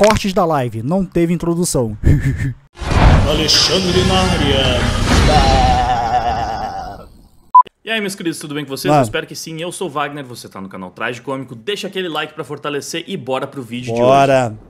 Cortes da live, não teve introdução. Alexandre Maria. Ah. E aí, meus queridos, tudo bem com vocês? Eu ah. espero que sim. Eu sou Wagner, você tá no canal Traje Cômico. Deixa aquele like para fortalecer e bora pro vídeo bora. de hoje. Bora!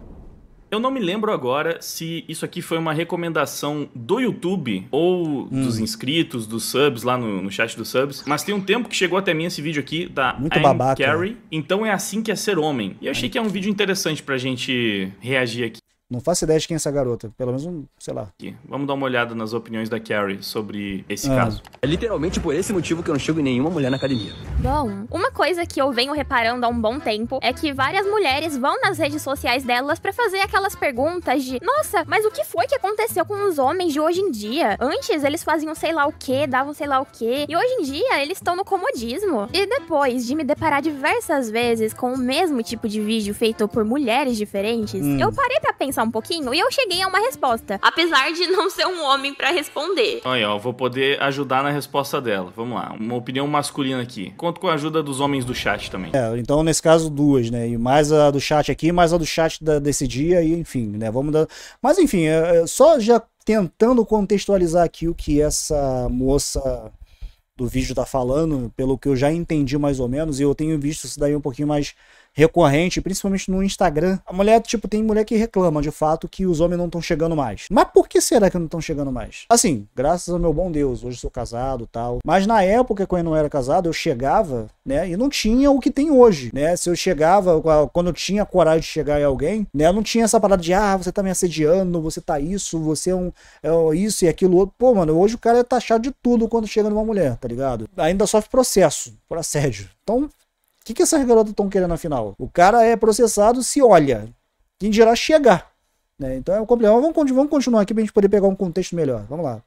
Eu não me lembro agora se isso aqui foi uma recomendação do YouTube ou hum. dos inscritos, dos subs, lá no, no, chat dos subs. Mas tem um tempo que chegou até mim esse vídeo aqui da Muito babaca. Né? Carrie. Então é assim que é ser homem. E eu achei que é um vídeo interessante pra gente reagir aqui. Não faço ideia de quem é essa garota. Pelo menos, sei lá. Aqui. Vamos dar uma olhada nas opiniões da Carrie sobre esse ah. caso. É literalmente por esse motivo que eu não chego em nenhuma mulher na academia. Bom, uma coisa que eu venho reparando há um bom tempo é que várias mulheres vão nas redes sociais delas para fazer aquelas perguntas de: Nossa, mas o que foi que aconteceu com os homens de hoje em dia? Antes eles faziam sei lá o que, davam sei lá o que, e hoje em dia eles estão no comodismo. E depois de me deparar diversas vezes com o mesmo tipo de vídeo feito por mulheres diferentes, hum. eu parei para pensar pensar um pouquinho? E eu cheguei a uma resposta. Apesar de não ser um homem para responder. Aí, ó, vou poder ajudar na resposta dela. Vamos lá. Uma opinião masculina aqui. Conto com a ajuda dos homens do chat também. É, então nesse caso duas, né? E mais a do chat aqui, mais a do chat da, desse dia e enfim, né? Vamos dar. Mas enfim, é, é, só já tentando contextualizar aqui o que essa moça do vídeo tá falando, pelo que eu já entendi mais ou menos, e eu tenho visto isso daí um pouquinho mais recorrente, principalmente no Instagram. A mulher, tipo, tem mulher que reclama de fato que os homens não estão chegando mais. Mas por que será que não estão chegando mais? Assim, graças ao meu bom Deus, hoje sou casado tal. Mas na época, quando eu não era casado, eu chegava, né? E não tinha o que tem hoje, né? Se eu chegava, ah, quando eu tinha coragem de chegar em alguém, né? Eu não tinha essa parada de, ah, você tá me assediando, você tá isso, você é um é isso e aquilo outro. Pô, mano, hoje o cara é taxado de tudo quando chega numa mulher, tá ligado? Ainda sofre processo por assédio. Então, que, que essas garotas estão querendo afinal? O cara é processado se olha. Quem dirá chegar. Né? Então é um problema. Vamos, vamos continuar aqui para a gente poder pegar um contexto melhor. Vamos lá.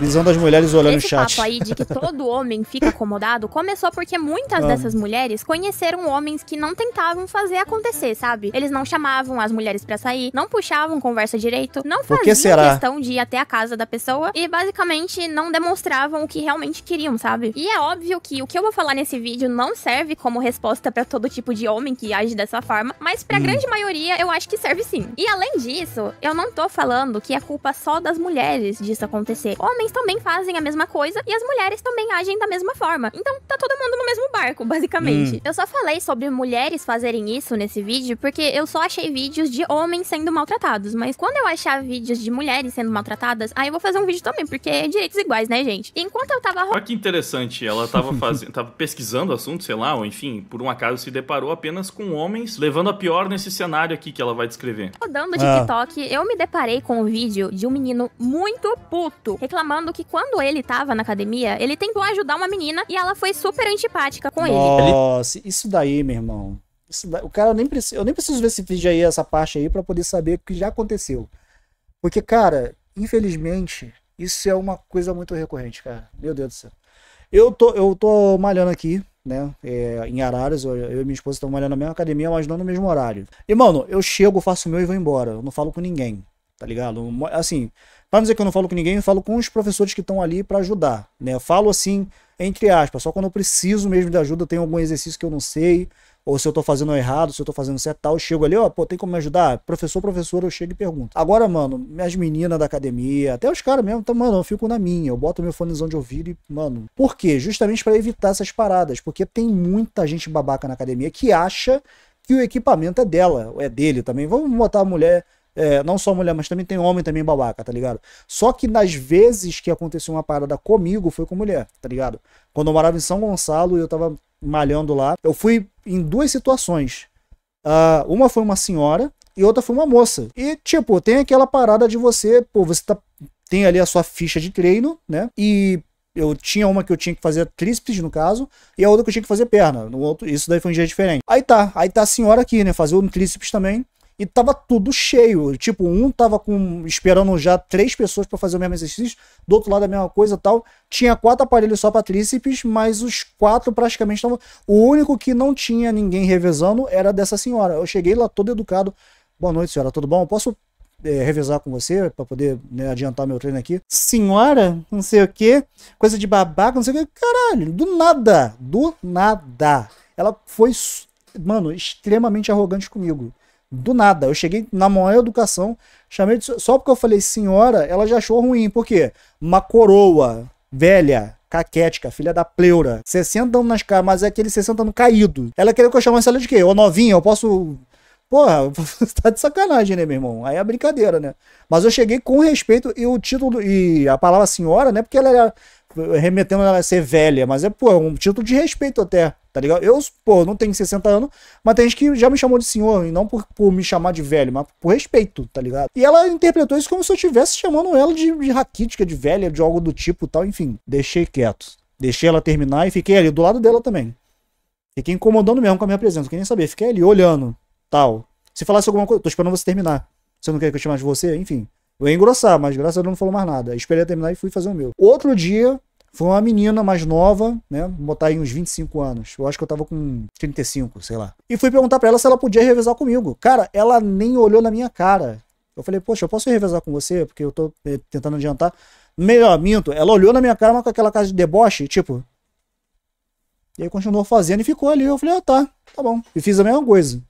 Visão das mulheres olhando Esse o chat. papo aí de que todo homem fica acomodado começou porque muitas dessas mulheres conheceram homens que não tentavam fazer acontecer, sabe? Eles não chamavam as mulheres para sair, não puxavam conversa direito, não faziam questão de ir até a casa da pessoa e basicamente não demonstravam o que realmente queriam, sabe? E é óbvio que o que eu vou falar nesse vídeo não serve como resposta para todo tipo de homem que age dessa forma, mas pra hum. grande maioria eu acho que serve sim. E além disso, eu não tô falando que é culpa só das mulheres disso acontecer. Homens homens também fazem a mesma coisa e as mulheres também agem da mesma forma. Então tá todo mundo no mesmo barco, basicamente. Hum. Eu só falei sobre mulheres fazerem isso nesse vídeo porque eu só achei vídeos de homens sendo maltratados. Mas quando eu achar vídeos de mulheres sendo maltratadas, aí eu vou fazer um vídeo também, porque é direitos iguais, né, gente? Enquanto eu tava. Olha que interessante, ela tava fazendo. tava pesquisando o assunto, sei lá, ou enfim, por um acaso se deparou apenas com homens, levando a pior nesse cenário aqui que ela vai descrever. Rodando o ah. TikTok, ah. eu me deparei com um vídeo de um menino muito puto reclamando falando que quando ele tava na academia, ele tentou ajudar uma menina e ela foi super antipática com Nossa, ele. Nossa, isso daí, meu irmão. Daí, o cara nem precisa. eu nem preciso ver esse vídeo aí, essa parte aí, para poder saber o que já aconteceu. Porque, cara, infelizmente, isso é uma coisa muito recorrente, cara. Meu Deus do céu. Eu tô, eu tô malhando aqui, né? É, em Araras, eu, eu e minha esposa estamos malhando na mesma academia, mas não no mesmo horário. E, mano, eu chego, faço o meu e vou embora. Eu não falo com ninguém, tá ligado? Assim, para dizer que eu não falo com ninguém, eu falo com os professores que estão ali para ajudar. Né? Eu falo assim, entre aspas, só quando eu preciso mesmo de ajuda, tem algum exercício que eu não sei, ou se eu tô fazendo errado, se eu tô fazendo certo, tal, eu chego ali, ó, pô, tem como me ajudar? Professor, professor, eu chego e pergunto. Agora, mano, minhas meninas da academia, até os caras mesmo, tá, mano, eu fico na minha, eu boto meu fonezão de ouvido e, mano. Por quê? Justamente para evitar essas paradas, porque tem muita gente babaca na academia que acha que o equipamento é dela, é dele também. Vamos botar a mulher é, não só mulher, mas também tem homem também babaca, tá ligado? Só que nas vezes que aconteceu uma parada comigo, foi com mulher, tá ligado? Quando eu morava em São Gonçalo e eu tava malhando lá, eu fui em duas situações. Uh, uma foi uma senhora e outra foi uma moça. E, tipo, tem aquela parada de você, pô, você tá, tem ali a sua ficha de treino, né? E eu tinha uma que eu tinha que fazer tríceps, no caso, e a outra que eu tinha que fazer perna. No outro, isso daí foi um dia diferente. Aí tá, aí tá a senhora aqui, né? Fazer um tríceps também e tava tudo cheio. Tipo, um tava com esperando já três pessoas para fazer o mesmo exercício, do outro lado a mesma coisa tal. Tinha quatro aparelhos só para tríceps, mas os quatro praticamente estavam. O único que não tinha ninguém revezando era dessa senhora. Eu cheguei lá todo educado. Boa noite, senhora, tudo bom? Eu posso é, revezar com você para poder né, adiantar meu treino aqui. Senhora, não sei o que, coisa de babaca, não sei o que. Caralho, do nada, do nada. Ela foi, mano, extremamente arrogante comigo. Do nada. Eu cheguei na maior educação, chamei de... Só porque eu falei senhora, ela já achou ruim. Por quê? Uma coroa velha, caquética, filha da pleura. 60 anos nas caras, mas é aquele 60 anos caído. Ela queria que eu chamasse ela de quê? Ô novinha, eu posso. Porra, tá de sacanagem, né, meu irmão? Aí é brincadeira, né? Mas eu cheguei com respeito e o título e a palavra senhora, né? Porque ela era remetendo a ser velha, mas é, pô, é um título de respeito até, tá ligado? Eu, pô, não tenho 60 anos, mas tem gente que já me chamou de senhor, e não por, por me chamar de velho, mas por respeito, tá ligado? E ela interpretou isso como se eu estivesse chamando ela de, de raquítica, de velha, de algo do tipo tal, enfim, deixei quieto. Deixei ela terminar e fiquei ali do lado dela também. Fiquei incomodando mesmo com a minha presença, queria nem saber, fiquei ali olhando, tal. Se falasse alguma coisa, tô esperando você terminar. Você não quer que eu chame de você? Enfim. Eu ia engrossar, mas graças a Deus não falou mais nada. Esperei terminar e fui fazer o meu. Outro dia, foi uma menina mais nova, né? Vou botar aí uns 25 anos. Eu acho que eu tava com 35, sei lá. E fui perguntar para ela se ela podia revezar comigo. Cara, ela nem olhou na minha cara. Eu falei, poxa, eu posso revezar com você? Porque eu tô eh, tentando adiantar. Melhor, minto. Ela olhou na minha cara, mas com aquela cara de deboche, tipo. E aí continuou fazendo e ficou ali. Eu falei, ah, tá, tá bom. E fiz a mesma coisa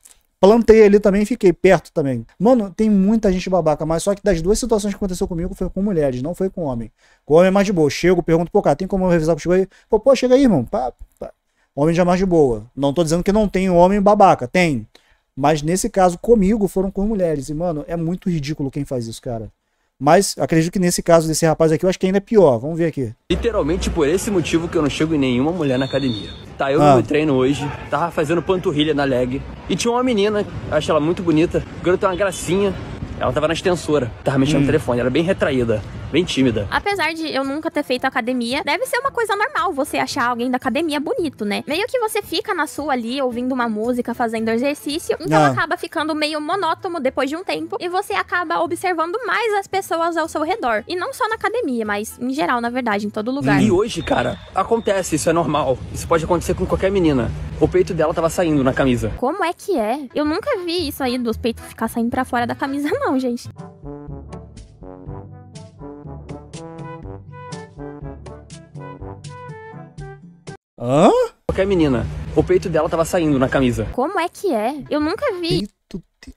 plantei ali também fiquei perto também. Mano, tem muita gente babaca, mas só que das duas situações que aconteceu comigo foi com mulheres, não foi com homem. Com homem é mais de boa. chego, pergunto, pô, cara, tem como eu revisar contigo aí? Pô, pô, chega aí, irmão. Pá, pá. Homem já é mais de boa. Não tô dizendo que não tem homem babaca, tem. Mas nesse caso, comigo, foram com mulheres. E, mano, é muito ridículo quem faz isso, cara. Mas acredito que nesse caso desse rapaz aqui, eu acho que ainda é pior. Vamos ver aqui. Literalmente por esse motivo que eu não chego em nenhuma mulher na academia. Tá, eu ah. no treino hoje, tava fazendo panturrilha na leg. E tinha uma menina, acho ela muito bonita. O garoto é uma gracinha. Ela tava na extensora, tava mexendo hum. no telefone, era bem retraída bem tímida. Apesar de eu nunca ter feito academia, deve ser uma coisa normal você achar alguém da academia bonito, né? Meio que você fica na sua ali, ouvindo uma música, fazendo exercício, então ah. acaba ficando meio monótono depois de um tempo e você acaba observando mais as pessoas ao seu redor. E não só na academia, mas em geral, na verdade, em todo lugar. E hoje, cara, acontece, isso é normal. Isso pode acontecer com qualquer menina. O peito dela tava saindo na camisa. Como é que é? Eu nunca vi isso aí dos peitos ficar saindo para fora da camisa, não, gente. Hã? Qualquer menina. O peito dela tava saindo na camisa. Como é que é? Eu nunca vi. Peito de...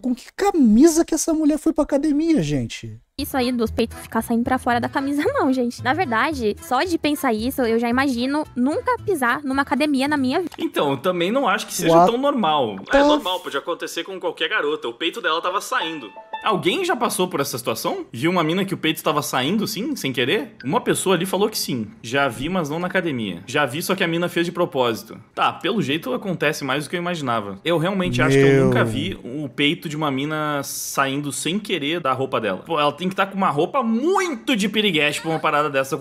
Com que camisa que essa mulher foi pra academia, gente? isso aí dos peitos ficar saindo para fora da camisa, não, gente. Na verdade, só de pensar isso, eu já imagino nunca pisar numa academia na minha vida. Então, eu também não acho que seja What? tão normal. É normal, pode acontecer com qualquer garota. O peito dela tava saindo. Alguém já passou por essa situação? Viu uma mina que o peito estava saindo, sim, sem querer? Uma pessoa ali falou que sim. Já vi, mas não na academia. Já vi, só que a mina fez de propósito. Tá, pelo jeito acontece mais do que eu imaginava. Eu realmente Meu. acho que eu nunca vi o peito de uma mina saindo sem querer da roupa dela. Pô, ela tem que estar tá com uma roupa muito de piriguete pra uma parada dessa.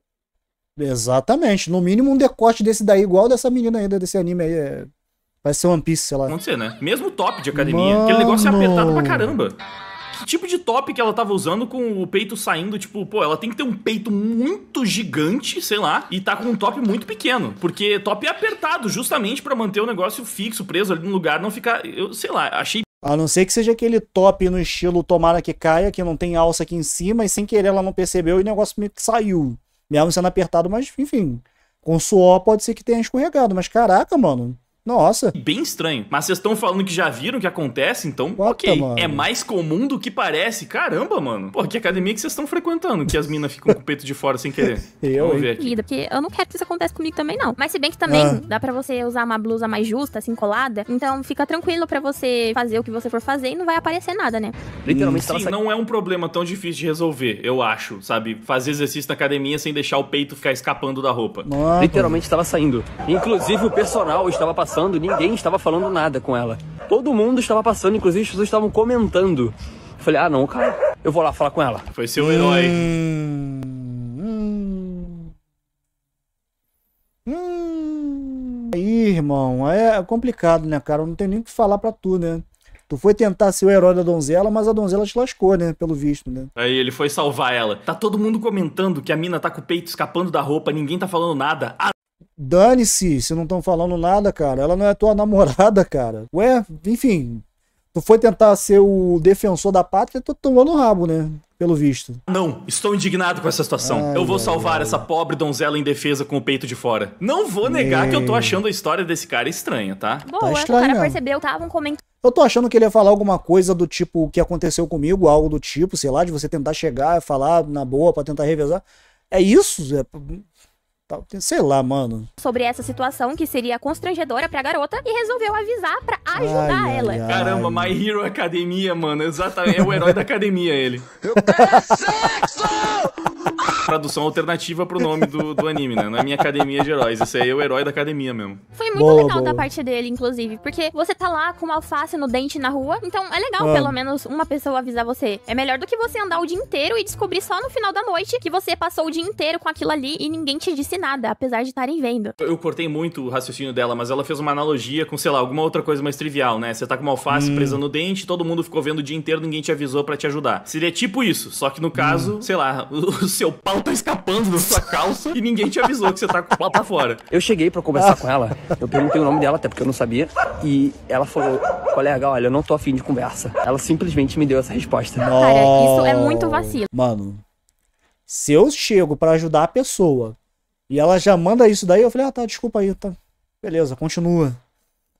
Exatamente. No mínimo um decote desse daí, igual dessa menina ainda desse anime aí. É... Vai ser One Piece, sei lá. Pode ser, né? Mesmo top de academia. Mano... Aquele negócio é apertado pra caramba tipo de top que ela tava usando com o peito saindo, tipo, pô, ela tem que ter um peito muito gigante, sei lá, e tá com um top muito pequeno. Porque top é apertado, justamente para manter o negócio fixo, preso ali no lugar, não ficar. Eu sei lá, achei a não ser que seja aquele top no estilo tomara que caia, que não tem alça aqui em cima, e sem querer ela não percebeu e o negócio meio que saiu. Mesmo sendo apertado, mas enfim. Com suor pode ser que tenha escorregado, mas caraca, mano. Nossa. Bem estranho. Mas vocês estão falando que já viram que acontece, então, What ok. É mais comum do que parece. Caramba, mano. Pô, que academia que vocês estão frequentando que as minas ficam com o peito de fora sem querer? eu, Vamos ver aqui. Vida, porque eu não quero que isso aconteça comigo também, não. Mas se bem que também ah. dá para você usar uma blusa mais justa, assim, colada. Então fica tranquilo para você fazer o que você for fazer e não vai aparecer nada, né? Literalmente, tá Sim, nossa... não é um problema tão difícil de resolver, eu acho, sabe? Fazer exercício na academia sem deixar o peito ficar escapando da roupa. Nossa. Literalmente estava saindo. Inclusive o personal estava passando passando, ninguém estava falando nada com ela. Todo mundo estava passando, inclusive as pessoas estavam comentando. Eu falei, ah, não, cara, eu vou lá falar com ela. Foi seu herói. Hum, hum, hum. Aí, irmão, é complicado, né, cara? Eu não tenho nem o que falar pra tu, né? Tu foi tentar ser o herói da donzela, mas a donzela te lascou, né? Pelo visto, né? Aí ele foi salvar ela. Tá todo mundo comentando que a mina tá com o peito escapando da roupa, ninguém tá falando nada. A Dane-se, se não estão falando nada, cara. Ela não é tua namorada, cara. Ué, enfim. Tu foi tentar ser o defensor da pátria, tu tomou o rabo, né? Pelo visto. Não, estou indignado com essa situação. Ai, eu vou salvar ai, ai. essa pobre donzela indefesa com o peito de fora. Não vou negar que eu tô achando a história desse cara estranha, tá? Boa, tá estranho, o cara percebeu, tava um comentário. Eu tô achando que ele ia falar alguma coisa do tipo o que aconteceu comigo, algo do tipo, sei lá, de você tentar chegar e falar na boa para tentar revezar. É isso? É tal. Sei lá, mano. Sobre essa situação que seria constrangedora pra garota e resolveu avisar pra ajudar ai, ela. Ai, ai. Caramba, My Hero Academia, mano. Exatamente. É o herói da academia, ele. Eu quero é sexo! tradução alternativa pro nome do, do anime, né? Não é minha academia de heróis. Isso aí é o herói da academia mesmo. Foi muito boa, legal boa. da parte dele, inclusive. Porque você tá lá com uma alface no dente na rua. Então é legal, ah. pelo menos, uma pessoa avisar você. É melhor do que você andar o dia inteiro e descobrir só no final da noite que você passou o dia inteiro com aquilo ali e ninguém te disse nada, apesar de estarem vendo. Eu cortei muito o raciocínio dela, mas ela fez uma analogia com, sei lá, alguma outra coisa mais trivial, né? Você tá com uma alface hum. presa no dente, todo mundo ficou vendo o dia inteiro, ninguém te avisou para te ajudar. Seria tipo isso, só que no caso, hum. sei lá, o seu pau metal tá escapando da sua calça e ninguém te avisou que você tá com o pau pra fora. Eu cheguei para conversar com ela, eu perguntei o nome dela, até porque eu não sabia, e ela falou, colega, olha, eu não tô afim de conversa. Ela simplesmente me deu essa resposta. Não. Cara, isso é muito vacilo. Mano, se eu chego para ajudar a pessoa e ela já manda isso daí, eu falei, ah, tá, desculpa aí, tá. Beleza, continua.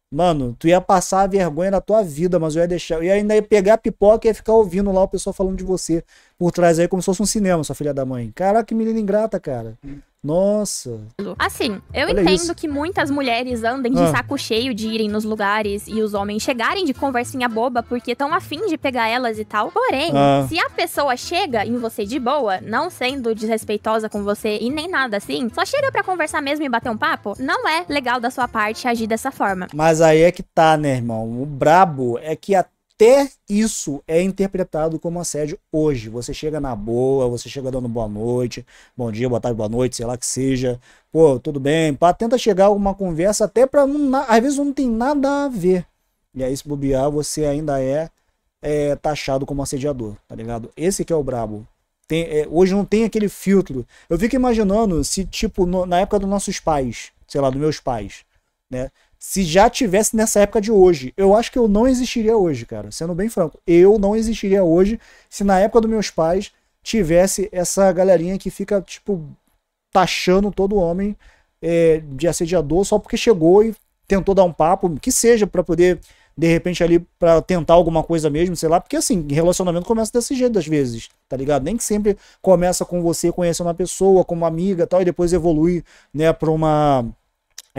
Mano, tu ia passar a vergonha na tua vida, mas eu ia deixar. Eu ia ainda ia pegar a pipoca e ia ficar ouvindo lá o pessoal falando de você por trás aí, como se fosse um cinema, sua filha da mãe. Caraca, que menina ingrata, cara. Nossa. Assim, eu Olha entendo isso. que muitas mulheres andem de ah. saco cheio de irem nos lugares e os homens chegarem de conversinha boba porque estão afim de pegar elas e tal. Porém, ah. se a pessoa chega em você de boa, não sendo desrespeitosa com você e nem nada assim, só chega para conversar mesmo e bater um papo, não é legal da sua parte agir dessa forma. Mas aí é que tá, né, irmão? O brabo é que até até isso é interpretado como assédio hoje. Você chega na boa, você chega dando boa noite, bom dia, boa tarde, boa noite, sei lá que seja. Pô, tudo bem? Pá, tenta chegar a alguma conversa até para às vezes não tem nada a ver. E aí se bobear, você ainda é, é taxado como assediador, tá ligado? Esse que é o brabo. Tem, é, hoje não tem aquele filtro. Eu fico imaginando se, tipo, no, na época dos nossos pais, sei lá, dos meus pais, né? se já tivesse nessa época de hoje. Eu acho que eu não existiria hoje, cara. Sendo bem franco, eu não existiria hoje se na época dos meus pais tivesse essa galerinha que fica, tipo, taxando todo homem é, de assediador só porque chegou e tentou dar um papo, que seja para poder, de repente, ali, para tentar alguma coisa mesmo, sei lá. Porque, assim, relacionamento começa desse jeito, às vezes, tá ligado? Nem que sempre começa com você conhecendo uma pessoa, como uma amiga tal, e depois evolui, né, pra uma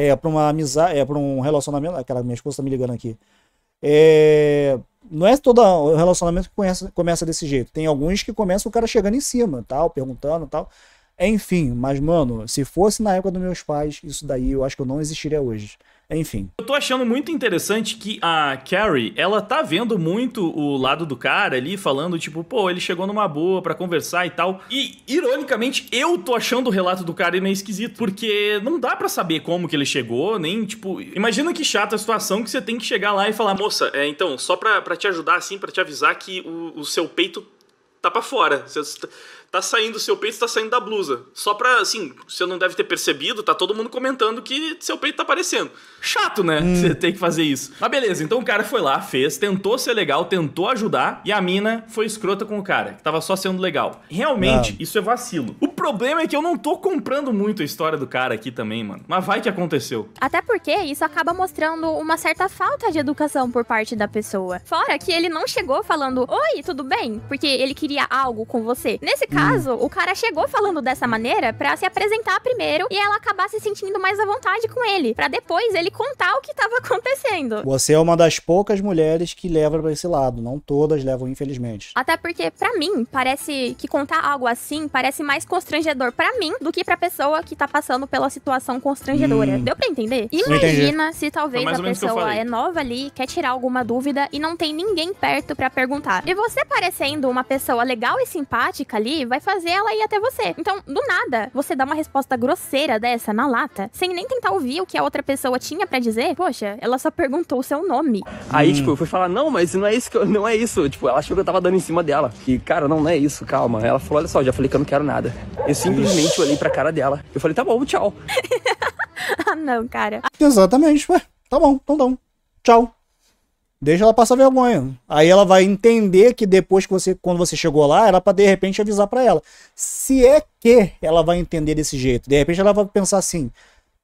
é, para uma amizade, é, para um relacionamento. aquela minha esposa tá me ligando aqui. É, não é todo relacionamento que conhece, começa desse jeito. Tem alguns que começam o cara chegando em cima, tal, perguntando tal. Enfim, mas, mano, se fosse na época dos meus pais, isso daí eu acho que eu não existiria hoje. Enfim. Eu tô achando muito interessante que a Carrie, ela tá vendo muito o lado do cara ali, falando tipo, pô, ele chegou numa boa para conversar e tal. E, ironicamente, eu tô achando o relato do cara meio esquisito, porque não dá para saber como que ele chegou, nem tipo. Imagina que chata a situação que você tem que chegar lá e falar, moça, é, então, só pra, pra te ajudar, assim, para te avisar que o, o seu peito tá para fora. Você tá, tá saindo, o seu peito tá saindo da blusa. Só pra, assim, você não deve ter percebido, tá todo mundo comentando que seu peito tá aparecendo. Chato, né? Hum. Você hum. tem que fazer isso. Mas beleza, então o cara foi lá, fez, tentou ser legal, tentou ajudar, e a mina foi escrota com o cara, que tava só sendo legal. Realmente, não. Ah. isso é vacilo. O problema é que eu não tô comprando muito a história do cara aqui também, mano. Mas vai que aconteceu. Até porque isso acaba mostrando uma certa falta de educação por parte da pessoa. Fora que ele não chegou falando, oi, tudo bem? Porque ele queria queria algo com você. Nesse hum. caso, hum. o cara chegou falando dessa maneira para se apresentar primeiro e ela acabar se sentindo mais à vontade com ele, para depois ele contar o que estava acontecendo. Você é uma das poucas mulheres que leva para esse lado, não todas levam, infelizmente. Até porque para mim parece que contar algo assim parece mais constrangedor para mim do que para pessoa que tá passando pela situação constrangedora. Hum. Deu para entender? Imagina se talvez a pessoa é nova ali, quer tirar alguma dúvida e não tem ninguém perto para perguntar. E você parecendo uma pessoa pessoa legal e simpática ali vai fazer ela ir até você. Então, do nada, você dá uma resposta grosseira dessa na lata, sem nem tentar ouvir o que a outra pessoa tinha para dizer. Poxa, ela só perguntou o seu nome. Aí, hum. tipo, eu fui falar: "Não, mas não é isso que eu, não é isso". Tipo, ela achou que eu tava dando em cima dela. E cara, não, não é isso, calma. Ela falou: "Olha só, já falei que eu não quero nada". Eu simplesmente olhei pra cara dela. Eu falei: "Tá bom, tchau". ah, não, cara. Exatamente. Ué, tá bom, então dá Tchau. Deixa ela passar vergonha. Aí ela vai entender que depois que você, quando você chegou lá, era para de repente avisar para ela. Se é que ela vai entender desse jeito, de repente ela vai pensar assim: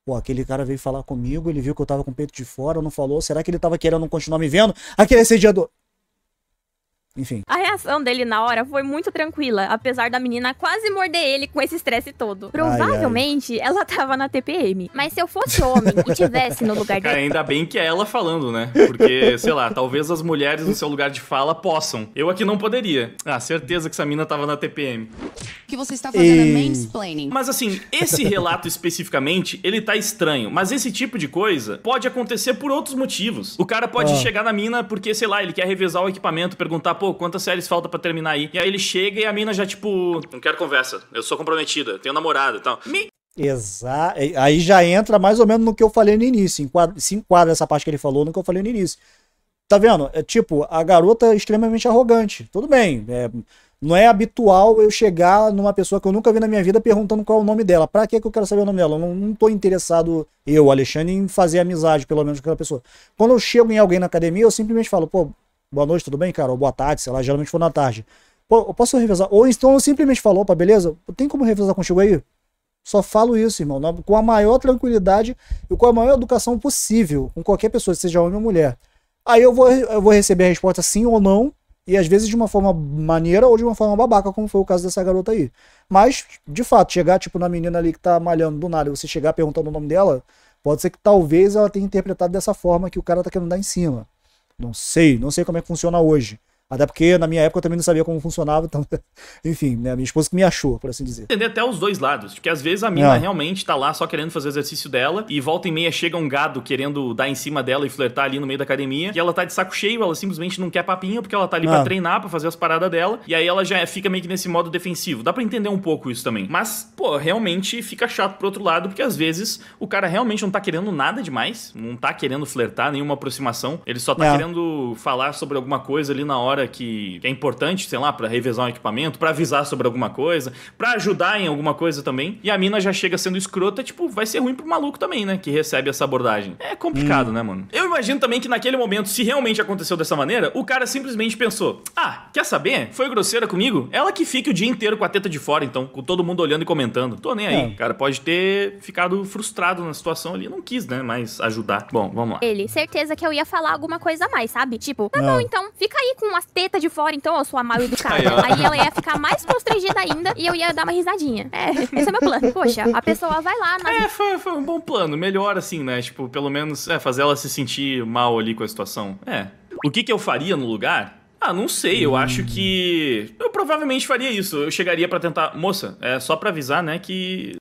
pô, aquele cara veio falar comigo, ele viu que eu tava com o peito de fora, não falou, será que ele tava querendo continuar me vendo? Aquele assediador. Enfim. A reação dele na hora foi muito tranquila, apesar da menina quase morder ele com esse estresse todo. Provavelmente ai, ai. ela tava na TPM. Mas se eu fosse homem e tivesse no lugar Cara, ainda bem que é ela falando, né? Porque, sei lá, talvez as mulheres no seu lugar de fala possam. Eu aqui não poderia. Ah, certeza que essa mina tava na TPM. Que você está fazendo é Ei. é mansplaining. Mas assim, esse relato especificamente, ele tá estranho. Mas esse tipo de coisa pode acontecer por outros motivos. O cara pode ah. chegar na mina porque, sei lá, ele quer revezar o equipamento, perguntar, pô, quantas séries falta para terminar aí? E aí ele chega e a mina já, tipo, não quero conversa, eu sou comprometida, tenho namorado e então... tal. Me... Exato. Aí já entra mais ou menos no que eu falei no início. Enquadra, se enquadra essa parte que ele falou no que eu falei no início. Tá vendo? É tipo, a garota é extremamente arrogante. Tudo bem. É, não é habitual eu chegar numa pessoa que eu nunca vi na minha vida perguntando qual é o nome dela. Pra que, que eu quero saber o nome dela? Eu não, não tô interessado, eu, Alexandre, em fazer amizade, pelo menos, com aquela pessoa. Quando eu chego em alguém na academia, eu simplesmente falo, pô, boa noite, tudo bem, cara? Ou boa tarde, sei lá, geralmente foi na tarde. Pô, eu posso revisar? Ou então simplesmente falou, opa, beleza? Tem como revisar contigo aí? Só falo isso, irmão, com a maior tranquilidade e com a maior educação possível, com qualquer pessoa, seja homem ou mulher. Aí eu vou, eu vou receber a resposta sim ou não, e às vezes de uma forma maneira ou de uma forma babaca, como foi o caso dessa garota aí. Mas, de fato, chegar, tipo, na menina ali que tá malhando do nada, e você chegar perguntando o nome dela, pode ser que talvez ela tenha interpretado dessa forma que o cara tá querendo dar em cima. Não sei, não sei como é que funciona hoje. Até porque na minha época eu também não sabia como funcionava, então, enfim, né? Minha esposa que me achou, por assim dizer. Entender até os dois lados, porque às vezes a mina é. realmente tá lá só querendo fazer o exercício dela e volta e meia chega um gado querendo dar em cima dela e flertar ali no meio da academia e ela tá de saco cheio, ela simplesmente não quer papinha porque ela tá ali é. pra treinar, pra fazer as paradas dela e aí ela já é, fica meio que nesse modo defensivo. Dá para entender um pouco isso também. Mas, pô, realmente fica chato pro outro lado porque às vezes o cara realmente não tá querendo nada demais, não tá querendo flertar, nenhuma aproximação, ele só tá é. querendo falar sobre alguma coisa ali na hora hora que é importante, sei lá, para revezar um equipamento, para avisar sobre alguma coisa, para ajudar em alguma coisa também. E a mina já chega sendo escrota, tipo, vai ser ruim pro maluco também, né? Que recebe essa abordagem. É complicado, hum. né, mano? Eu imagino também que naquele momento, se realmente aconteceu dessa maneira, o cara simplesmente pensou: ah, quer saber? Foi grosseira comigo? Ela que fica o dia inteiro com a teta de fora, então, com todo mundo olhando e comentando. Tô nem aí. É. Cara, pode ter ficado frustrado na situação ali. Não quis, né? Mas ajudar. Bom, vamos lá. Ele, certeza que eu ia falar alguma coisa a mais, sabe? Tipo, tá não. bom, é. então, fica aí com as teta de fora, então, eu sou a mal educada. Aí, Aí ela ia ficar mais constrangida ainda e eu ia dar uma risadinha. É, esse é meu plano. Poxa, a pessoa vai lá. Nas... É, foi, foi, um bom plano. Melhor assim, né? Tipo, pelo menos é, fazer ela se sentir mal ali com a situação. É. O que, que eu faria no lugar? Ah, não sei, eu acho hum. que. Eu provavelmente faria isso. Eu chegaria para tentar. Moça, é só pra avisar, né, que.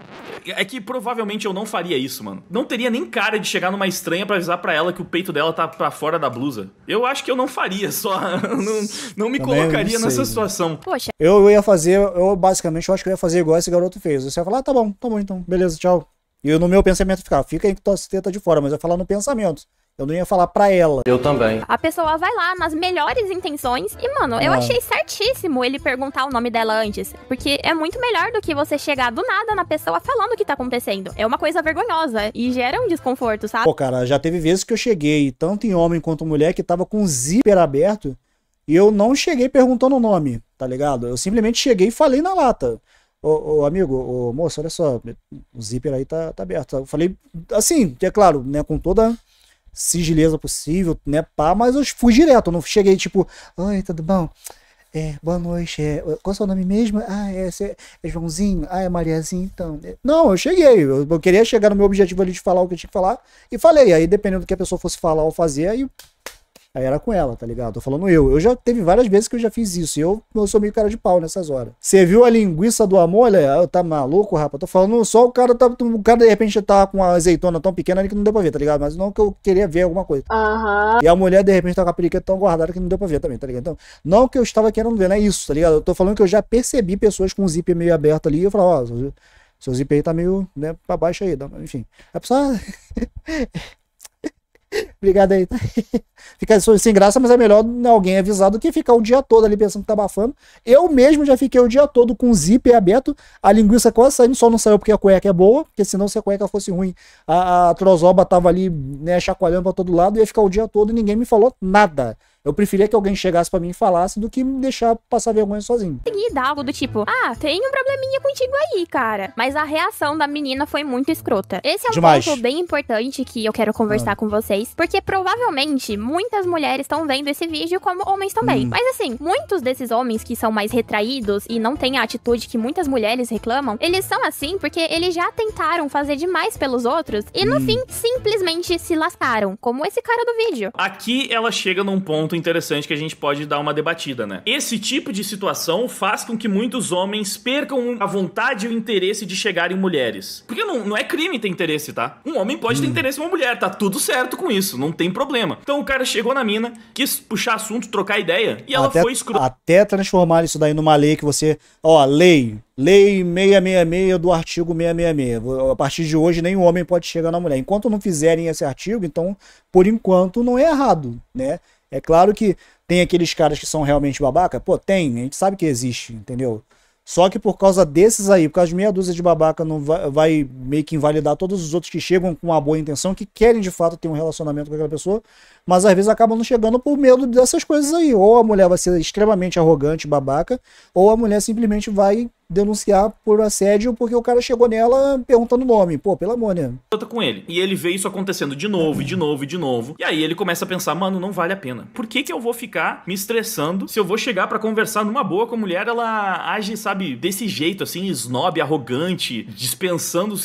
É que provavelmente eu não faria isso, mano. Não teria nem cara de chegar numa estranha para avisar para ela que o peito dela tá pra fora da blusa. Eu acho que eu não faria, só. não, não me Também colocaria não nessa situação. Poxa. Eu, ia fazer, eu basicamente eu acho que eu ia fazer igual esse garoto fez. Você ia falar, ah, tá bom, tá bom então, beleza, tchau. E no meu pensamento ficar, fica aí que tua teta de fora, mas eu ia falar no pensamento. Eu não ia falar pra ela. Eu também. A pessoa vai lá nas melhores intenções. E, mano, eu ah. achei certíssimo ele perguntar o nome dela antes. Porque é muito melhor do que você chegar do nada na pessoa falando o que tá acontecendo. É uma coisa vergonhosa e gera um desconforto, sabe? Pô, cara, já teve vezes que eu cheguei, tanto em homem quanto mulher, que tava com o zíper aberto. E eu não cheguei perguntando o nome, tá ligado? Eu simplesmente cheguei e falei na lata. Ô, ô, amigo, ô, moço, olha só, o zíper aí tá, tá aberto. Eu falei, assim, é claro, né, com toda sigileza possível, né? Pá, mas eu fui direto, eu não cheguei tipo, oi, tudo bom? É, boa noite. É, qual é o seu nome mesmo? Ah, é, é Joãozinho? Ah, é Mariazinho, então. Não, eu cheguei. Eu, eu, queria chegar no meu objetivo ali de falar o que eu tinha que falar. E falei. Aí, dependendo do que a pessoa fosse falar ou fazer, aí Aí era com ela, tá ligado? Tô falando eu. Eu já teve várias vezes que eu já fiz isso. E eu, eu sou meio cara de pau nessas horas. Você viu a linguiça do amor? Olha, tá maluco, rapaz? Tô falando só o cara tá. O cara de repente tá com uma azeitona tão pequena ali que não deu pra ver, tá ligado? Mas não que eu queria ver alguma coisa. Uhum. E a mulher de repente tá com a periquita tão guardada que não deu pra ver também, tá ligado? Então, não que eu estava querendo ver, não é isso, tá ligado? Eu tô falando que eu já percebi pessoas com o zíper meio aberto ali. E eu falo, ó. Oh, seu zip aí tá meio né, pra baixo aí, enfim. A pessoa Obrigado aí. Fica sem graça, mas é melhor alguém avisar do que ficar o dia todo ali pensando que tá abafando. Eu mesmo já fiquei o dia todo com o zíper aberto, a linguiça quase saindo, só não saiu porque a cueca é boa, porque senão se a cueca fosse ruim, a, a trozoba tava ali, né, chacoalhando pra todo lado, ia ficar o dia todo e ninguém me falou nada. Eu preferia que alguém chegasse para mim e falasse do que me deixar passar vergonha sozinho. Seguida, algo do tipo, ah, tem um probleminha contigo aí, cara. Mas a reação da menina foi muito escrota. Esse é um Demais. ponto bem importante que eu quero conversar ah. com vocês, porque provavelmente muitas mulheres estão vendo esse vídeo como homens também. Hum. Mas assim, muitos desses homens que são mais retraídos e não têm a atitude que muitas mulheres reclamam, eles são assim porque eles já tentaram fazer demais pelos outros e no hum. fim simplesmente se lascaram, como esse cara do vídeo. Aqui ela chega num ponto ponto interessante que a gente pode dar uma debatida, né? Esse tipo de situação faz com que muitos homens percam a vontade e o interesse de chegar em mulheres. Porque não, não é crime ter interesse, tá? Um homem pode hum. ter interesse em uma mulher, tá tudo certo com isso, não tem problema. Então o cara chegou na mina, quis puxar assunto, trocar ideia, e ela até, foi escrota. Até transformar isso daí numa lei que você, ó, lei, Lei 666 do artigo 666. A partir de hoje, nenhum homem pode chegar na mulher. Enquanto não fizerem esse artigo, então, por enquanto, não é errado, né? É claro que tem aqueles caras que são realmente babaca. Pô, tem, a gente sabe que existe, entendeu? Só que por causa desses aí, por causa de meia dúzia de babaca, não vai, vai, meio que invalidar todos os outros que chegam com uma boa intenção, que querem de fato ter um relacionamento com aquela pessoa, mas às vezes acabam não chegando por medo dessas coisas aí. Ou a mulher vai ser extremamente arrogante, babaca, ou a mulher simplesmente vai denunciar por assédio porque o cara chegou nela perguntando o nome. Pô, pelo amor, né? com ele. E ele vê isso acontecendo de novo, e de novo, e de novo. E aí ele começa a pensar, mano, não vale a pena. Por que que eu vou ficar me estressando se eu vou chegar para conversar numa boa com a mulher, ela age, sabe, desse jeito, assim, snob, arrogante, dispensando,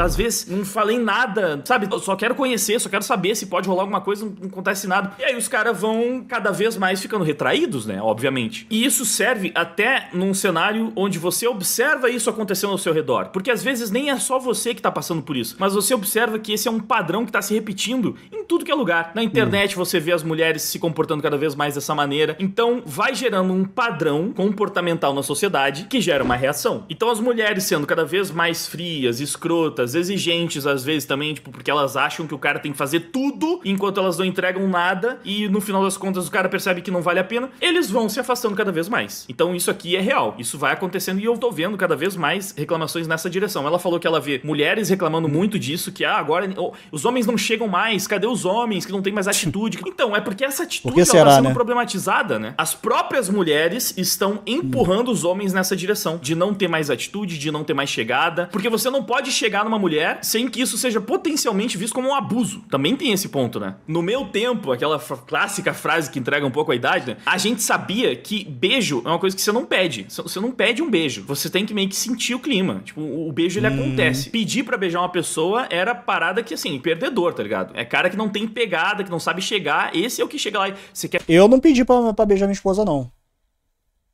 às vezes não falei nada, sabe? Eu só quero conhecer, só quero saber se pode rolar alguma coisa, não acontece nada. E aí os caras vão cada vez mais ficando retraídos, né? Obviamente. E isso serve até num cenário onde você é observa isso acontecendo ao seu redor. Porque às vezes nem é só você que está passando por isso, mas você observa que esse é um padrão que está se repetindo em tudo que é lugar. Na internet hum. você vê as mulheres se comportando cada vez mais dessa maneira. Então vai gerando um padrão comportamental na sociedade que gera uma reação. Então as mulheres sendo cada vez mais frias, escrotas, exigentes às vezes também, tipo, porque elas acham que o cara tem que fazer tudo enquanto elas não entregam nada e no final das contas o cara percebe que não vale a pena, eles vão se afastando cada vez mais. Então isso aqui é real, isso vai acontecendo e eu tô Estou vendo cada vez mais reclamações nessa direção. Ela falou que ela vê mulheres reclamando muito disso, que ah, agora oh, os homens não chegam mais, cadê os homens que não tem mais atitude? Então, é porque essa atitude está sendo né? problematizada, né? As próprias mulheres estão empurrando hum. os homens nessa direção de não ter mais atitude, de não ter mais chegada, porque você não pode chegar numa mulher sem que isso seja potencialmente visto como um abuso. Também tem esse ponto, né? No meu tempo, aquela clássica frase que entrega um pouco a idade, né? A gente sabia que beijo é uma coisa que você não pede. Você não pede um beijo você tem que meio que sentir o clima. Tipo, o beijo ele hum. acontece. Pedir para beijar uma pessoa era parada que, assim, perdedor, tá ligado? É cara que não tem pegada, que não sabe chegar. Esse é o que chega lá e você quer. Eu não pedi pra, pra beijar minha esposa, não.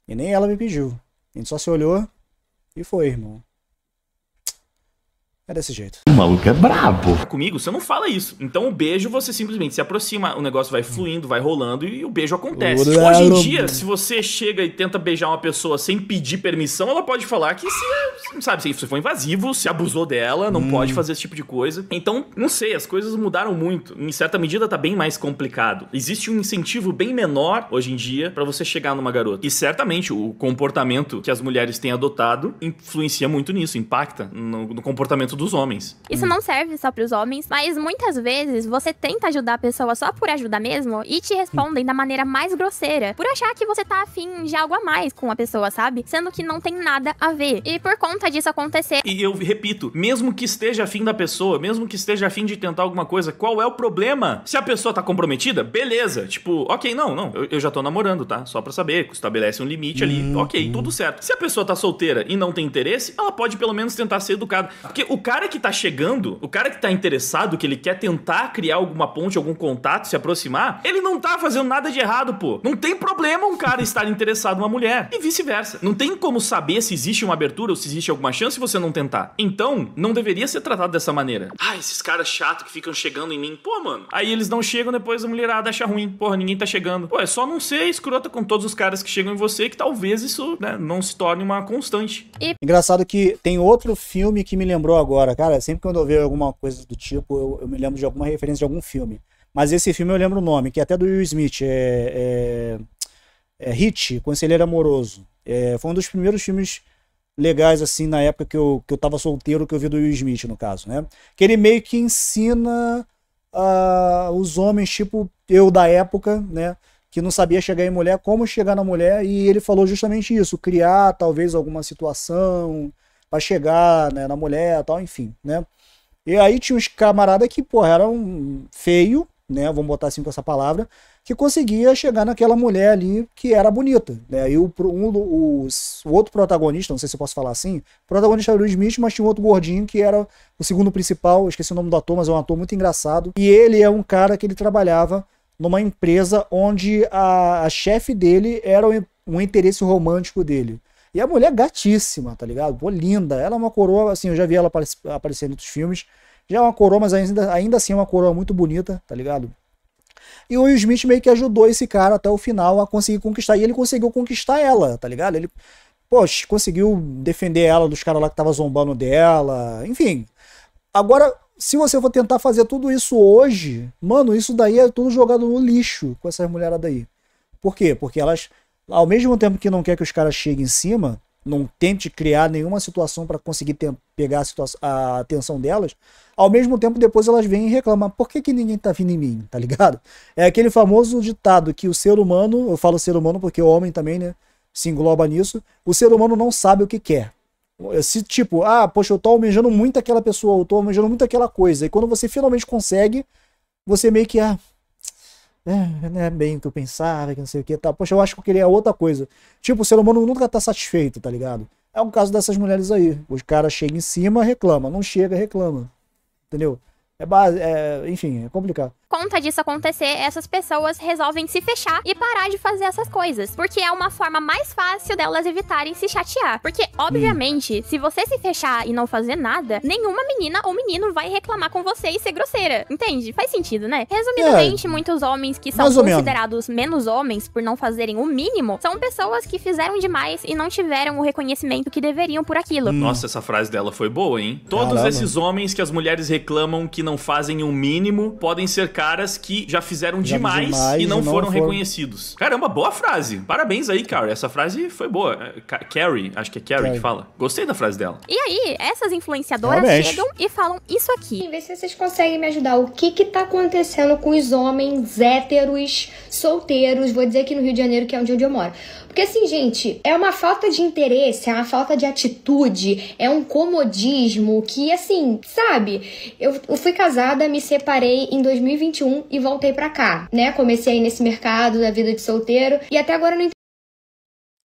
E nem ela me pediu. A gente só se olhou e foi, irmão. É desse jeito. O maluco é brabo. Comigo, você não fala isso. Então o beijo, você simplesmente se aproxima, o negócio vai fluindo, vai rolando e o beijo acontece. Hoje em dia, se você chega e tenta beijar uma pessoa sem pedir permissão, ela pode falar que se, sabe, se foi invasivo, se abusou dela, não hum. pode fazer esse tipo de coisa. Então, não sei, as coisas mudaram muito. Em certa medida, tá bem mais complicado. Existe um incentivo bem menor hoje em dia para você chegar numa garota. E certamente o comportamento que as mulheres têm adotado influencia muito nisso, impacta no, no comportamento dos homens. Isso hum. não serve só para os homens, mas muitas vezes você tenta ajudar a pessoa só por ajudar mesmo e te respondem hum. da maneira mais grosseira, por achar que você tá afim de algo a mais com a pessoa, sabe? Sendo que não tem nada a ver. E por conta disso acontecer. E eu repito, mesmo que esteja afim da pessoa, mesmo que esteja afim de tentar alguma coisa, qual é o problema? Se a pessoa tá comprometida, beleza. Tipo, ok, não, não, eu, eu já tô namorando, tá? Só pra saber, estabelece um limite ali. Hum. Ok, tudo certo. Se a pessoa tá solteira e não tem interesse, ela pode pelo menos tentar ser educada. Porque o cara que tá chegando, o cara que tá interessado, que ele quer tentar criar alguma ponte, algum contato, se aproximar, ele não tá fazendo nada de errado, pô. Não tem problema um cara estar interessado numa mulher. E vice-versa. Não tem como saber se existe uma abertura ou se existe alguma chance se você não tentar. Então, não deveria ser tratado dessa maneira. Ah, esses caras chato que ficam chegando em mim. Pô, mano. Aí eles não chegam, depois a mulherada acha ruim. Porra, ninguém tá chegando. Pô, é só não ser escrota com todos os caras que chegam em você que talvez isso, né, não se torne uma constante. E... Engraçado que tem outro filme que me lembrou agora agora, cara, sempre que eu vejo alguma coisa do tipo, eu, eu, me lembro de alguma referência de algum filme. Mas esse filme eu lembro o nome, que é até do Will Smith, é, é, é Hit, Conselheiro Amoroso. É, foi um dos primeiros filmes legais, assim, na época que eu, que eu tava solteiro, que eu vi do Will Smith, no caso, né? Que ele meio que ensina uh, os homens, tipo eu da época, né? Que não sabia chegar em mulher, como chegar na mulher, e ele falou justamente isso: criar talvez alguma situação, para chegar né, na mulher tal, enfim, né? E aí tinha uns camarada que, porra, eram feio, né? Vamos botar assim com essa palavra, que conseguia chegar naquela mulher ali que era bonita, né? E o, um, o, o outro protagonista, não sei se eu posso falar assim, o protagonista era o Smith, mas tinha um outro gordinho que era o segundo principal, esqueci o nome do ator, mas é um ator muito engraçado. E ele é um cara que ele trabalhava numa empresa onde a, a chefe dele era um, um interesse romântico dele. E a mulher é gatíssima, tá ligado? Pô, linda. Ela é uma coroa, assim, eu já vi ela aparecer em outros filmes. Já é uma coroa, mas ainda, ainda assim é uma coroa muito bonita, tá ligado? E o Will Smith meio que ajudou esse cara até o final a conseguir conquistar. E ele conseguiu conquistar ela, tá ligado? Ele, poxa, conseguiu defender ela dos caras lá que tava zombando dela. Enfim. Agora, se você for tentar fazer tudo isso hoje, mano, isso daí é tudo jogado no lixo com essas mulheradas aí. Por quê? Porque elas ao mesmo tempo que não quer que os caras cheguem em cima, não tente criar nenhuma situação para conseguir ter, pegar a, a, atenção delas, ao mesmo tempo depois elas vêm reclamar, reclamam, por que, que ninguém tá vindo em mim, tá ligado? É aquele famoso ditado que o ser humano, eu falo ser humano porque o homem também, né, se engloba nisso, o ser humano não sabe o que quer. Se tipo, ah, poxa, eu tô almejando muito aquela pessoa, eu tô almejando muito aquela coisa, e quando você finalmente consegue, você meio que, ah, é, não é bem o que eu pensava, que não sei o que tal. Tá. Poxa, eu acho que eu queria outra coisa. Tipo, o ser humano nunca tá satisfeito, tá ligado? É um caso dessas mulheres aí. Os caras chegam em cima, reclama. Não chega, reclama. Entendeu? É base, é, enfim, é complicado conta disso acontecer, essas pessoas resolvem se fechar e parar de fazer essas coisas. Porque é uma forma mais fácil delas evitarem se chatear. Porque, obviamente, hum. se você se fechar e não fazer nada, nenhuma menina ou menino vai reclamar com você e ser grosseira. Entende? Faz sentido, né? Resumidamente, é. muitos homens que são considerados menos homens por não fazerem o mínimo são pessoas que fizeram demais e não tiveram o reconhecimento que deveriam por aquilo. Hum. Nossa, essa frase dela foi boa, hein? Todos Caramba. esses homens que as mulheres reclamam que não fazem o mínimo podem ser caras que já fizeram demais, demais, e não, não foram, reconhecidos. Caramba, boa frase. Parabéns aí, Carrie. Essa frase foi boa. É, Carrie, acho que é Carrie, que fala. Gostei da frase dela. E aí, essas influenciadoras chegam e falam isso aqui. Vê se vocês conseguem me ajudar. O que que tá acontecendo com os homens héteros, solteiros? Vou dizer aqui no Rio de Janeiro, que é onde eu moro. Porque assim, gente, é uma falta de interesse, é uma falta de atitude, é um comodismo que, assim, sabe? Eu, eu fui casada, me separei em 2021 e voltei para cá, né? Comecei aí nesse mercado da vida de solteiro e até agora não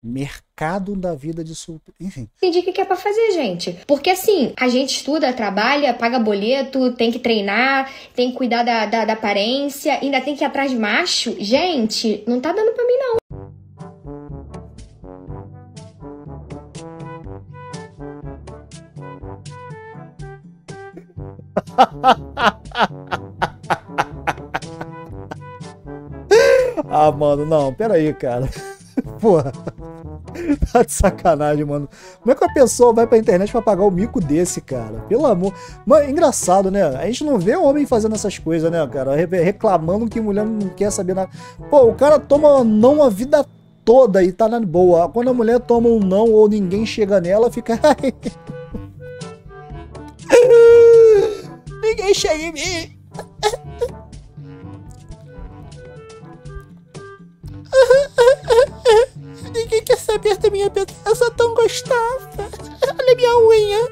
mercado da vida de solteiro. Enfim. Entendi o que é pra fazer, gente. Porque assim, a gente estuda, trabalha, paga boleto, tem que treinar, tem que cuidar da, da, da aparência, ainda tem que ir atrás de macho. Gente, não tá dando pra mim, não ah, mano, não, peraí, cara. Porra. Tá de sacanagem, mano. Como é que a pessoa vai pra internet pra pagar o mico desse, cara? Pelo amor. Mano, é engraçado, né? A gente não vê homem fazendo essas coisas, né, cara? Reclamando que mulher não quer saber nada. Pô, o cara toma não a vida toda e tá na boa. Quando a mulher toma um não ou ninguém chega nela, fica. ninguém chega em mim. ninguém quer saber da minha beleza. Eu sou tão gostosa. Olha minha unha.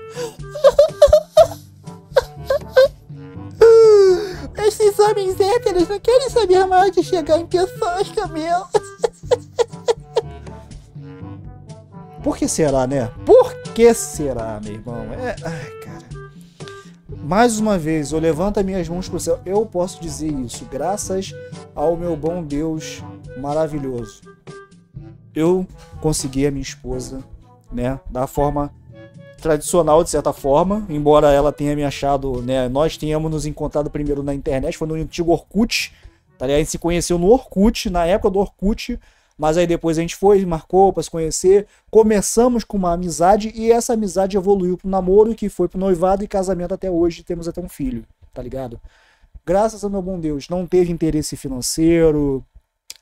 Esses homens héteros não querem saber mais de chegar em pessoas, cabelos. será, né? Por que será, meu irmão? É, ai, cara. Mais uma vez, eu levanto as minhas mãos para o céu. Eu posso dizer isso, graças ao meu bom Deus maravilhoso. Eu consegui a minha esposa, né? Da forma tradicional, de certa forma, embora ela tenha me achado, né? Nós tenhamos nos encontrado primeiro na internet, foi no antigo Orkut, tá A gente se conheceu no Orkut, na época do Orkut, mas aí depois a gente foi, marcou para se conhecer, começamos com uma amizade e essa amizade evoluiu para namoro, que foi para noivado e casamento até hoje, temos até um filho, tá ligado? Graças ao meu bom Deus, não teve interesse financeiro.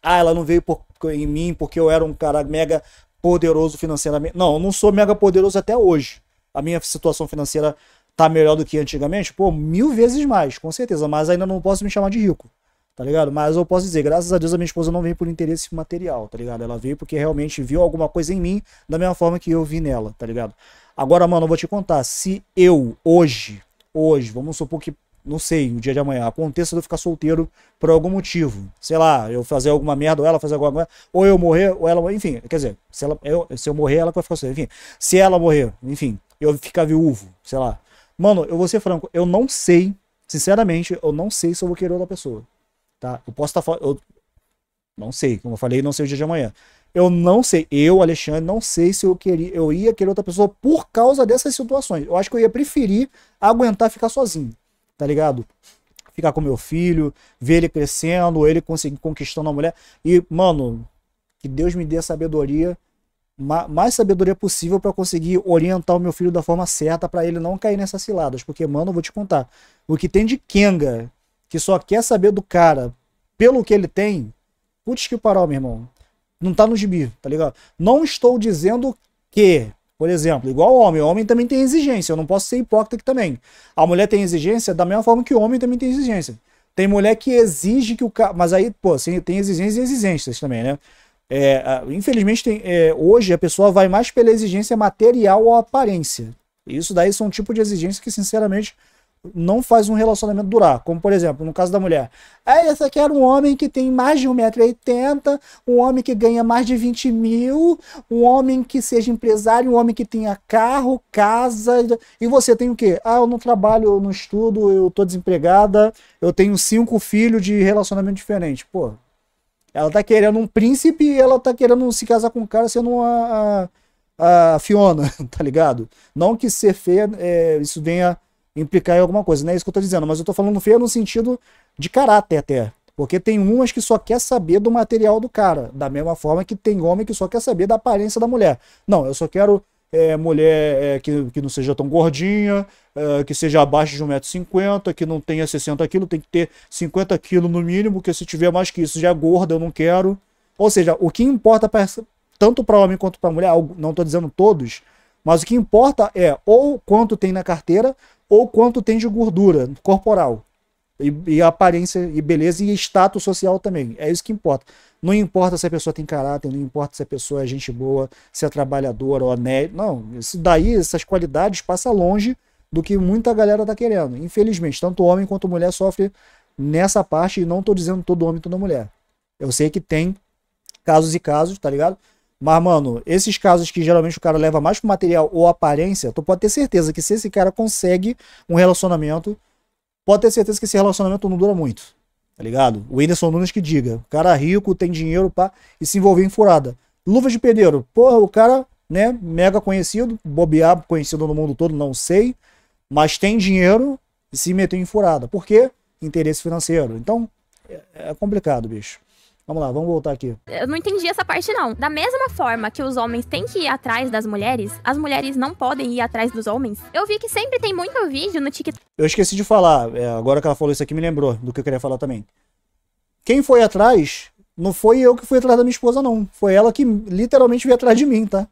Ah, ela não veio por, em mim porque eu era um cara mega poderoso financeiramente. Não, eu não sou mega poderoso até hoje. A minha situação financeira tá melhor do que antigamente? Pô, mil vezes mais, com certeza, mas ainda não posso me chamar de rico tá ligado? Mas eu posso dizer, graças a Deus a minha esposa não veio por interesse material, tá ligado? Ela veio porque realmente viu alguma coisa em mim da mesma forma que eu vi nela, tá ligado? Agora, mano, eu vou te contar, se eu hoje, hoje, vamos supor que não sei, o dia de amanhã, aconteça de eu ficar solteiro por algum motivo. Sei lá, eu fazer alguma merda, ou ela fazer alguma merda, ou eu morrer, ou ela. Enfim, quer dizer, se, ela, eu, se eu morrer, ela vai ficar solteira. Enfim, se ela morrer, enfim, eu ficar viúvo, sei lá. Mano, eu vou ser franco, eu não sei, sinceramente, eu não sei se eu vou querer outra pessoa. Tá? Eu posso estar tá falando. Eu não sei, como eu falei, não sei o dia de amanhã. Eu não sei, eu, Alexandre, não sei se eu queria, eu ia querer outra pessoa por causa dessas situações. Eu acho que eu ia preferir aguentar ficar sozinho, tá ligado? Ficar com meu filho, ver ele crescendo, ele conseguir conquistando a mulher. E, mano, que Deus me dê a sabedoria, mais sabedoria possível para conseguir orientar o meu filho da forma certa para ele não cair nessas ciladas. Porque, mano, eu vou te contar, o que tem de Kenga que só quer saber do cara pelo que ele tem, putz que parou, meu irmão. Não tá no gibi, tá ligado? Não estou dizendo que, por exemplo, igual homem, o homem também tem exigência, eu não posso ser hipócrita aqui também. A mulher tem exigência da mesma forma que o homem também tem exigência. Tem mulher que exige que o cara. Mas aí, pô, assim, tem exigências e exigências também, né? É, infelizmente, tem, é, hoje a pessoa vai mais pela exigência material ou aparência. Isso daí são um tipo de exigência que, sinceramente, não faz um relacionamento durar. Como, por exemplo, no caso da mulher. Ah, é, essa aqui era um homem que tem mais de 1,80m, um homem que ganha mais de 20 mil, um homem que seja empresário, um homem que tenha carro, casa. E você tem o quê? Ah, eu não trabalho, eu não estudo, eu tô desempregada, eu tenho cinco filhos de relacionamento diferente. Pô, ela tá querendo um príncipe e ela tá querendo se casar com um cara sendo uma. A, a Fiona, tá ligado? Não que ser feia, é, isso venha implicar em alguma coisa. Não né? é isso que eu tô dizendo, mas eu tô falando feio no sentido de caráter até. Porque tem umas que só quer saber do material do cara, da mesma forma que tem homem que só quer saber da aparência da mulher. Não, eu só quero é, mulher é, que, que não seja tão gordinha, é, que seja abaixo de 1,50m, que não tenha 60 quilos, tem que ter 50 quilos no mínimo, porque se tiver mais que isso já é gorda, eu não quero. Ou seja, o que importa pra, tanto para homem quanto para mulher, não estou dizendo todos, mas o que importa é ou quanto tem na carteira ou quanto tem de gordura corporal. E, e, aparência, e beleza, e status social também. É isso que importa. Não importa se a pessoa tem caráter, não importa se a pessoa é gente boa, se é trabalhadora, honesta. Né, não, isso daí, essas qualidades passa longe do que muita galera tá querendo. Infelizmente, tanto homem quanto mulher sofre nessa parte, e não tô dizendo todo homem e toda mulher. Eu sei que tem casos e casos, tá ligado? Mas, mano, esses casos que geralmente o cara leva mais pro material ou aparência, tu pode ter certeza que se esse cara consegue um relacionamento, pode ter certeza que esse relacionamento não dura muito. Tá ligado? O Whindersson Nunes que diga. Cara rico, tem dinheiro, pá, e se envolveu em furada. Luva de pedreiro. Porra, o cara, né, mega conhecido, bobeado conhecido no mundo todo, não sei. Mas tem dinheiro e se meteu em furada. Por quê? Interesse financeiro. Então, é, é complicado, bicho. Vamos lá, vamos voltar aqui. Eu não entendi essa parte, não. Da mesma forma que os homens têm que ir atrás das mulheres, as mulheres não podem ir atrás dos homens. Eu vi que sempre tem muito vídeo no TikTok. Eu esqueci de falar, é, agora que ela falou isso aqui, me lembrou do que eu queria falar também. Quem foi atrás, não foi eu que fui atrás da minha esposa, não. Foi ela que literalmente veio atrás de mim, tá?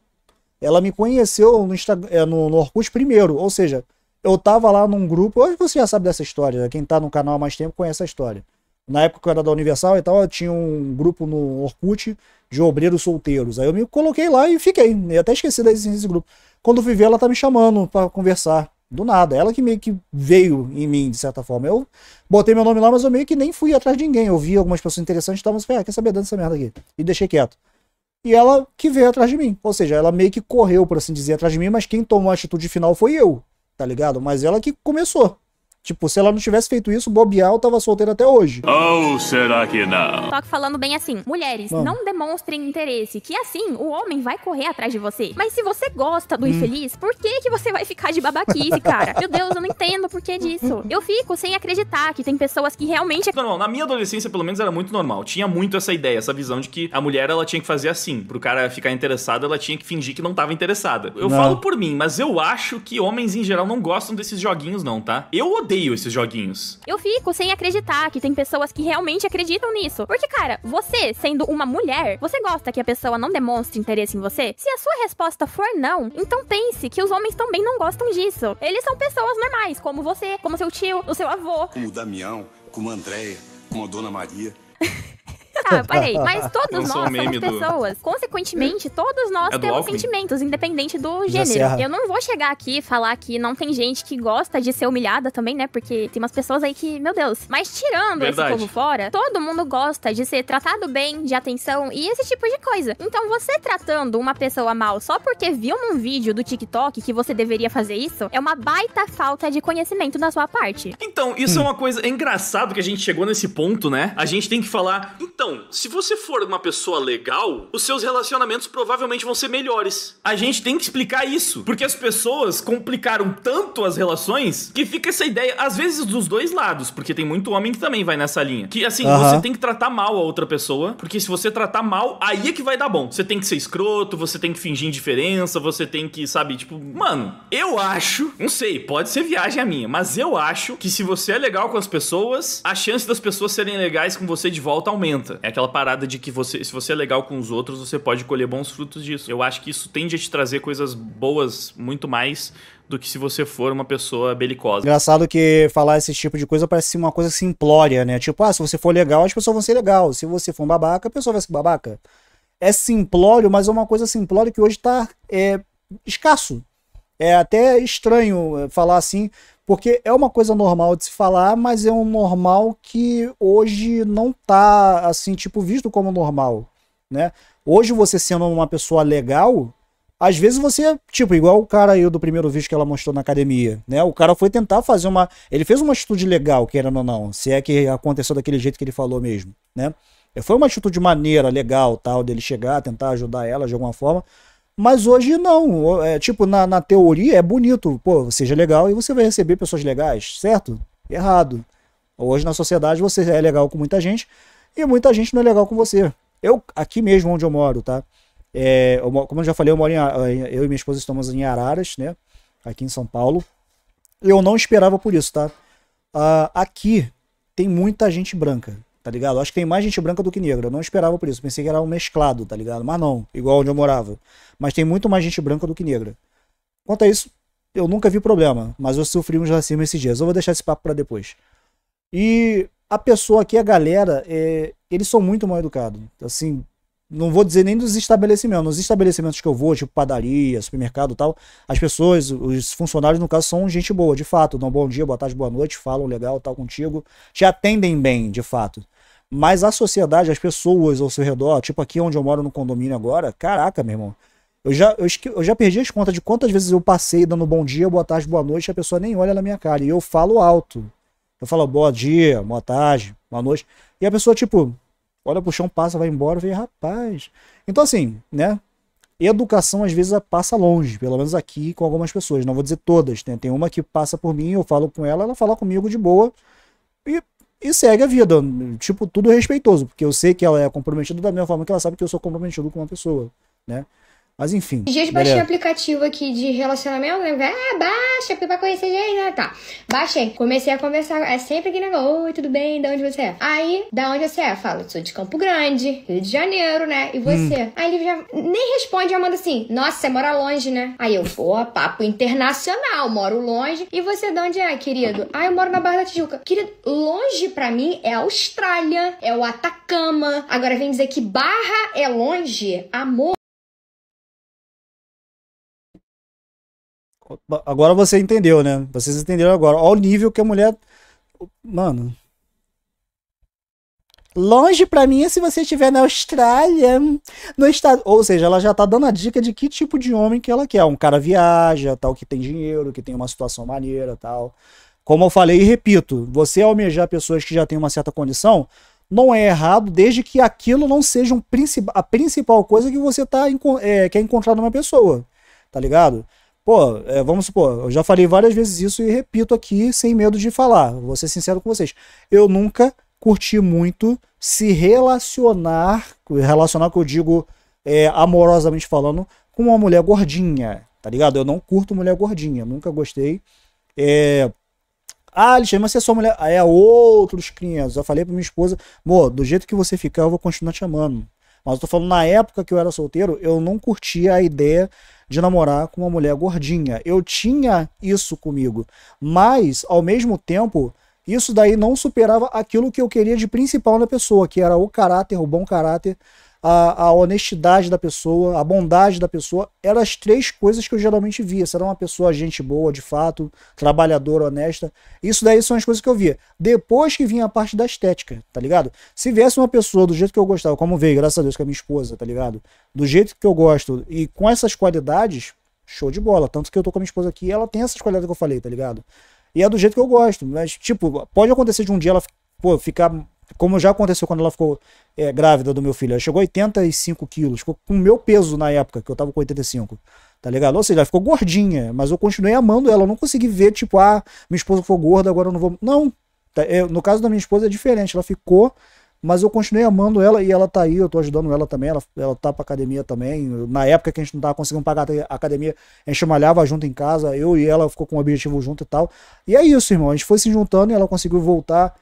Ela me conheceu no, Insta, é, no, no Orkut primeiro, ou seja, eu tava lá num grupo. Hoje você já sabe dessa história, né? quem tá no canal há mais tempo conhece a história na época que eu era da Universal e tal, eu tinha um grupo no Orkut de obreiros solteiros. Aí eu me coloquei lá e fiquei. Eu né? até esqueci da existência desse grupo. Quando fui ela tá me chamando para conversar. Do nada. Ela que meio que veio em mim, de certa forma. Eu botei meu nome lá, mas eu meio que nem fui atrás de ninguém. Eu vi algumas pessoas interessantes e tal, mas falei, ah, quer saber dessa merda aqui? E deixei quieto. E ela que veio atrás de mim. Ou seja, ela meio que correu, por assim dizer, atrás de mim, mas quem tomou a atitude final foi eu, tá ligado? Mas ela que começou. Tipo, se ela não tivesse feito isso, Bobial tava solteiro até hoje. Ou oh, será que não? Só que falando bem assim, mulheres, não. não. demonstrem interesse, que assim o homem vai correr atrás de você. Mas se você gosta do hum. infeliz, por que que você vai ficar de babaquice, cara? Meu Deus, eu não entendo por que disso. Eu fico sem acreditar que tem pessoas que realmente... Normal, na minha adolescência, pelo menos, era muito normal. Tinha muito essa ideia, essa visão de que a mulher, ela tinha que fazer assim. Pro cara ficar interessado, ela tinha que fingir que não tava interessada. Eu não. falo por mim, mas eu acho que homens, em geral, não gostam desses joguinhos não, tá? Eu odeio odeio esses joguinhos. Eu fico sem acreditar que tem pessoas que realmente acreditam nisso. Porque, cara, você, sendo uma mulher, você gosta que a pessoa não demonstre interesse em você? Se a sua resposta for não, então pense que os homens também não gostam disso. Eles são pessoas normais, como você, como seu tio, o seu avô. Como o Damião, como a Andréia, como a Dona Maria. Tá, parei. Mas todos nós somos pessoas. Do... Consequentemente, todos nós é temos sentimentos, independente do gênero. Eu não vou chegar aqui e falar que não tem gente que gosta de ser humilhada também, né? Porque tem umas pessoas aí que, meu Deus. Mas tirando Verdade. esse povo fora, todo mundo gosta de ser tratado bem, de atenção e esse tipo de coisa. Então, você tratando uma pessoa mal só porque viu num vídeo do TikTok que você deveria fazer isso, é uma baita falta de conhecimento da sua parte. Então, isso é hum. é uma coisa. É engraçado que a gente chegou nesse ponto, né? A gente tem que falar. Então, então, se você for uma pessoa legal, os seus relacionamentos provavelmente vão ser melhores. A gente tem que explicar isso, porque as pessoas complicaram tanto as relações que fica essa ideia, às vezes dos dois lados, porque tem muito homem que também vai nessa linha. Que assim, você tem que tratar mal a outra pessoa, porque se você tratar mal, aí é que vai dar bom. Você tem que ser escroto, você tem que fingir indiferença, você tem que, sabe, tipo, mano, eu acho, não sei, pode ser viagem a minha, mas eu acho que se você é legal com as pessoas, a chance das pessoas serem legais com você de volta aumenta. É aquela parada de que você, se você é legal com os outros, você pode colher bons frutos disso. Eu acho que isso tende a te trazer coisas boas muito mais do que se você for uma pessoa belicosa. Engraçado que falar esse tipo de coisa parece uma coisa simplória, né? Tipo, ah, se você for legal, as pessoas vão ser legal. Se você for um babaca, a pessoa vai ser babaca. É simplório, mas é uma coisa simplória que hoje tá é, escasso. É até estranho eh, falar assim, porque é uma coisa normal de se falar, mas é um normal que hoje não tá, assim, tipo, visto como normal, né? Hoje você sendo uma pessoa legal, às vezes você, tipo, igual o cara aí do primeiro vídeo que ela mostrou na academia, né? O cara foi tentar fazer uma. Ele fez uma atitude legal, querendo ou não, se é que aconteceu daquele jeito que ele falou mesmo, né? Foi uma atitude maneira, legal, tal, dele chegar, tentar ajudar ela de alguma forma. Mas hoje não. É, tipo, na, na teoria é bonito. Pô, seja legal e você vai receber pessoas legais, certo? Errado. Hoje na sociedade você é legal com muita gente e muita gente não é legal com você. Eu, aqui mesmo onde eu moro, tá? É, eu, como eu já falei, eu, moro em, eu e minha esposa estamos em Araras, né? Aqui em São Paulo. Eu não esperava por isso, tá? Uh, aqui tem muita gente branca tá ligado? Acho que tem mais gente branca do que negra. Eu não esperava por isso. Pensei que era um mesclado, tá ligado? Mas não, igual onde eu morava. Mas tem muito mais gente branca do que negra. Quanto a isso, eu nunca vi problema, mas eu sofri uns racismo esses dias. Eu vou deixar esse papo para depois. E a pessoa aqui, a galera, é, eles são muito mal educados. Assim, não vou dizer nem dos estabelecimentos. Nos estabelecimentos que eu vou, tipo padaria, supermercado e tal, as pessoas, os funcionários, no caso, são gente boa, de fato. Dão bom dia, boa tarde, boa noite, falam legal, tal contigo. Te atendem bem, de fato. Mas a sociedade, as pessoas ao seu redor, tipo aqui onde eu moro no condomínio agora, caraca, meu irmão. Eu já, eu, eu já perdi as contas de quantas vezes eu passei dando bom dia, boa tarde, boa noite, e a pessoa nem olha na minha cara. E eu falo alto. Eu falo bom dia, boa tarde, boa noite. E a pessoa, tipo, olha pro chão, passa, vai embora, vem, rapaz. Então, assim, né? Educação às vezes passa longe, pelo menos aqui com algumas pessoas, não vou dizer todas, né? tem uma que passa por mim, eu falo com ela, ela fala comigo de boa e, e segue a vida, tipo, tudo respeitoso, porque eu sei que ela é comprometida da mesma forma que ela sabe que eu sou comprometido com uma pessoa, né? Mas enfim. Esses dias baixei um aplicativo aqui de relacionamento, né? Ah, baixa, porque vai conhecer gente, é, né? Tá. Baixei. Comecei a conversar. É sempre aquele negócio. Oi, tudo bem? De onde você é? Aí, da onde você é? Fala, sou de Campo Grande, Rio de Janeiro, né? E você? Hum. Aí ele já nem responde, já manda assim: Nossa, você mora longe, né? Aí eu, pô, papo internacional, moro longe. E você de onde é, querido? Ah, eu moro na Barra da Tijuca. Querido, longe pra mim é Austrália, é o Atacama. Agora vem dizer que Barra é longe. Amor. Agora você entendeu, né? Vocês entenderam agora. Olha o nível que a mulher. Mano. Longe para mim é se você estiver na Austrália, no estado, ou seja, ela já tá dando a dica de que tipo de homem que ela quer. Um cara viaja, tal, que tem dinheiro, que tem uma situação maneira, tal. Como eu falei e repito, você almejar pessoas que já têm uma certa condição não é errado, desde que aquilo não seja um princip... a principal coisa que você tá, é, quer encontrar numa pessoa, tá ligado? Pô, é, vamos supor, eu já falei várias vezes isso e repito aqui sem medo de falar, vou ser sincero com vocês. Eu nunca curti muito se relacionar, relacionar que eu digo é, amorosamente falando, com uma mulher gordinha, tá ligado? Eu não curto mulher gordinha, nunca gostei. É, ah, Alexandre, mas você é só mulher. Ah, é outros crianças. Eu falei pra minha esposa, pô, do jeito que você ficar, eu vou continuar te amando. Mas eu tô falando, na época que eu era solteiro, eu não curtia a ideia de namorar com uma mulher gordinha. Eu tinha isso comigo, mas ao mesmo tempo, isso daí não superava aquilo que eu queria de principal na pessoa, que era o caráter, o bom caráter a, a, honestidade da pessoa, a bondade da pessoa, eram as três coisas que eu geralmente via. Se era uma pessoa gente boa, de fato, trabalhadora, honesta. Isso daí são as coisas que eu via. Depois que vinha a parte da estética, tá ligado? Se viesse uma pessoa do jeito que eu gostava, como veio, graças a Deus, que é minha esposa, tá ligado? Do jeito que eu gosto e com essas qualidades, show de bola. Tanto que eu tô com a minha esposa aqui, ela tem essas qualidades que eu falei, tá ligado? E é do jeito que eu gosto. Mas, tipo, pode acontecer de um dia ela pô, ficar como já aconteceu quando ela ficou é, grávida do meu filho. Ela chegou a 85 quilos, ficou com o meu peso na época, que eu tava com 85. Tá ligado? Ou seja, ela ficou gordinha, mas eu continuei amando ela. Eu não consegui ver, tipo, ah, minha esposa ficou gorda, agora eu não vou. Não. Tá, é, no caso da minha esposa é diferente. Ela ficou mas eu continuei amando ela e ela tá aí, eu tô ajudando ela também, ela, ela tá pra academia também. Na época que a gente não tava conseguindo pagar a academia, a gente malhava junto em casa, eu e ela ficou com o um objetivo junto e tal. E é isso, irmão, a gente foi se juntando e ela conseguiu voltar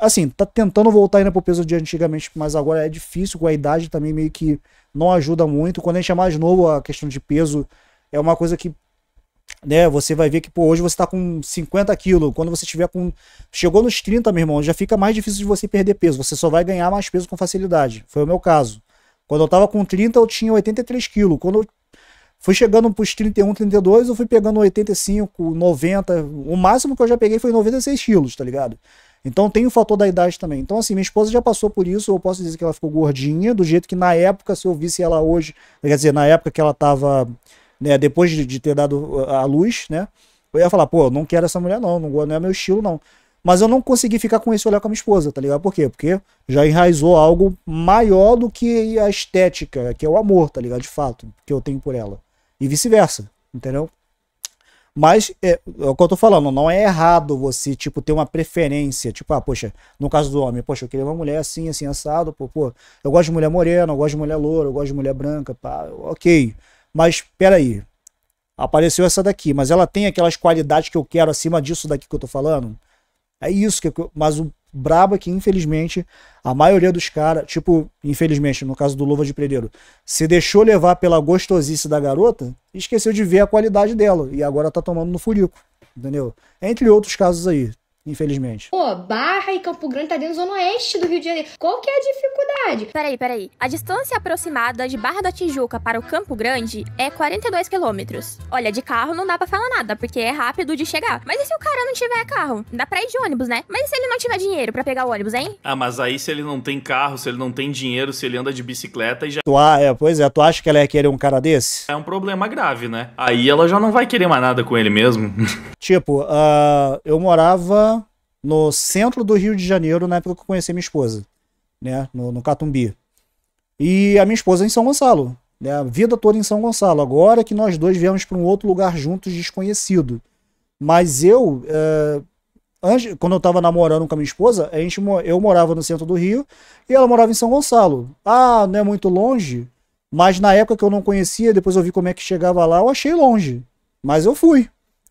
Assim, tá tentando voltar ainda pro peso de antigamente, mas agora é difícil, com a idade também meio que não ajuda muito. Quando a gente é mais novo, a questão de peso é uma coisa que né? Você vai ver que, pô, hoje você tá com 50 quilos. Quando você tiver com. Chegou nos 30, meu irmão, já fica mais difícil de você perder peso. Você só vai ganhar mais peso com facilidade. Foi o meu caso. Quando eu tava com 30, eu tinha 83 quilos. Quando eu fui chegando pros 31, 32, eu fui pegando 85, 90. O máximo que eu já peguei foi 96 quilos, tá ligado? Então tem o fator da idade também. Então, assim, minha esposa já passou por isso, eu posso dizer que ela ficou gordinha, do jeito que na época, se eu visse ela hoje, quer dizer, na época que ela tava, né, depois de, de ter dado ah, a luz, né, eu ia falar, pô, eu não quero essa mulher não, não, não é meu estilo não. Mas eu não consegui ficar com esse olhar com a minha esposa, tá ligado? Por quê? Porque já enraizou algo maior do que a estética, que é o amor, tá ligado? De fato, que eu tenho por ela. E vice-versa, entendeu? Mas é, é, o que eu tô falando, não é errado você, tipo, ter uma preferência. Tipo, ah, poxa, no caso do homem, poxa, eu queria uma mulher assim, assim, assado, pô, pô, eu gosto de mulher morena, eu gosto de mulher loura, eu gosto de mulher branca, pá, ok. Mas, peraí, apareceu essa daqui, mas ela tem aquelas qualidades que eu quero acima disso daqui que eu tô falando? É isso que eu, mas o braba que, infelizmente, a maioria dos caras, tipo, infelizmente, no caso do Luva de Predeiro, se deixou levar pela gostosice da garota esqueceu de ver a qualidade dela. E agora tá tomando no furico, entendeu? Entre outros casos aí infelizmente. Pô, Barra e Campo Grande tá dentro da zona oeste do Rio de Janeiro. Qual que é a dificuldade? Peraí, peraí. A distância aproximada de Barra da Tijuca para o Campo Grande é 42 quilômetros. Olha, de carro não dá para falar nada, porque é rápido de chegar. Mas e se o cara não tiver carro? Dá pra ir de ônibus, né? Mas e se ele não tiver dinheiro para pegar o ônibus, hein? Ah, mas aí se ele não tem carro, se ele não tem dinheiro, se ele anda de bicicleta e já... Tu, ah, é, pois é, tu acha que ela ia querer um cara desse? É um problema grave, né? Aí ela já não vai querer mais nada com ele mesmo. tipo, uh, eu morava no centro do Rio de Janeiro, na época que eu conheci minha esposa, né? No, no Catumbi. E a minha esposa é em São Gonçalo, né? A vida toda em São Gonçalo. Agora que nós dois viemos para um outro lugar juntos, desconhecido. Mas eu, é, eh, antes, quando eu estava namorando com a minha esposa, a gente, eu morava no centro do Rio e ela morava em São Gonçalo. Ah, não é muito longe, mas na época que eu não conhecia, depois eu vi como é que chegava lá, eu achei longe. Mas eu fui.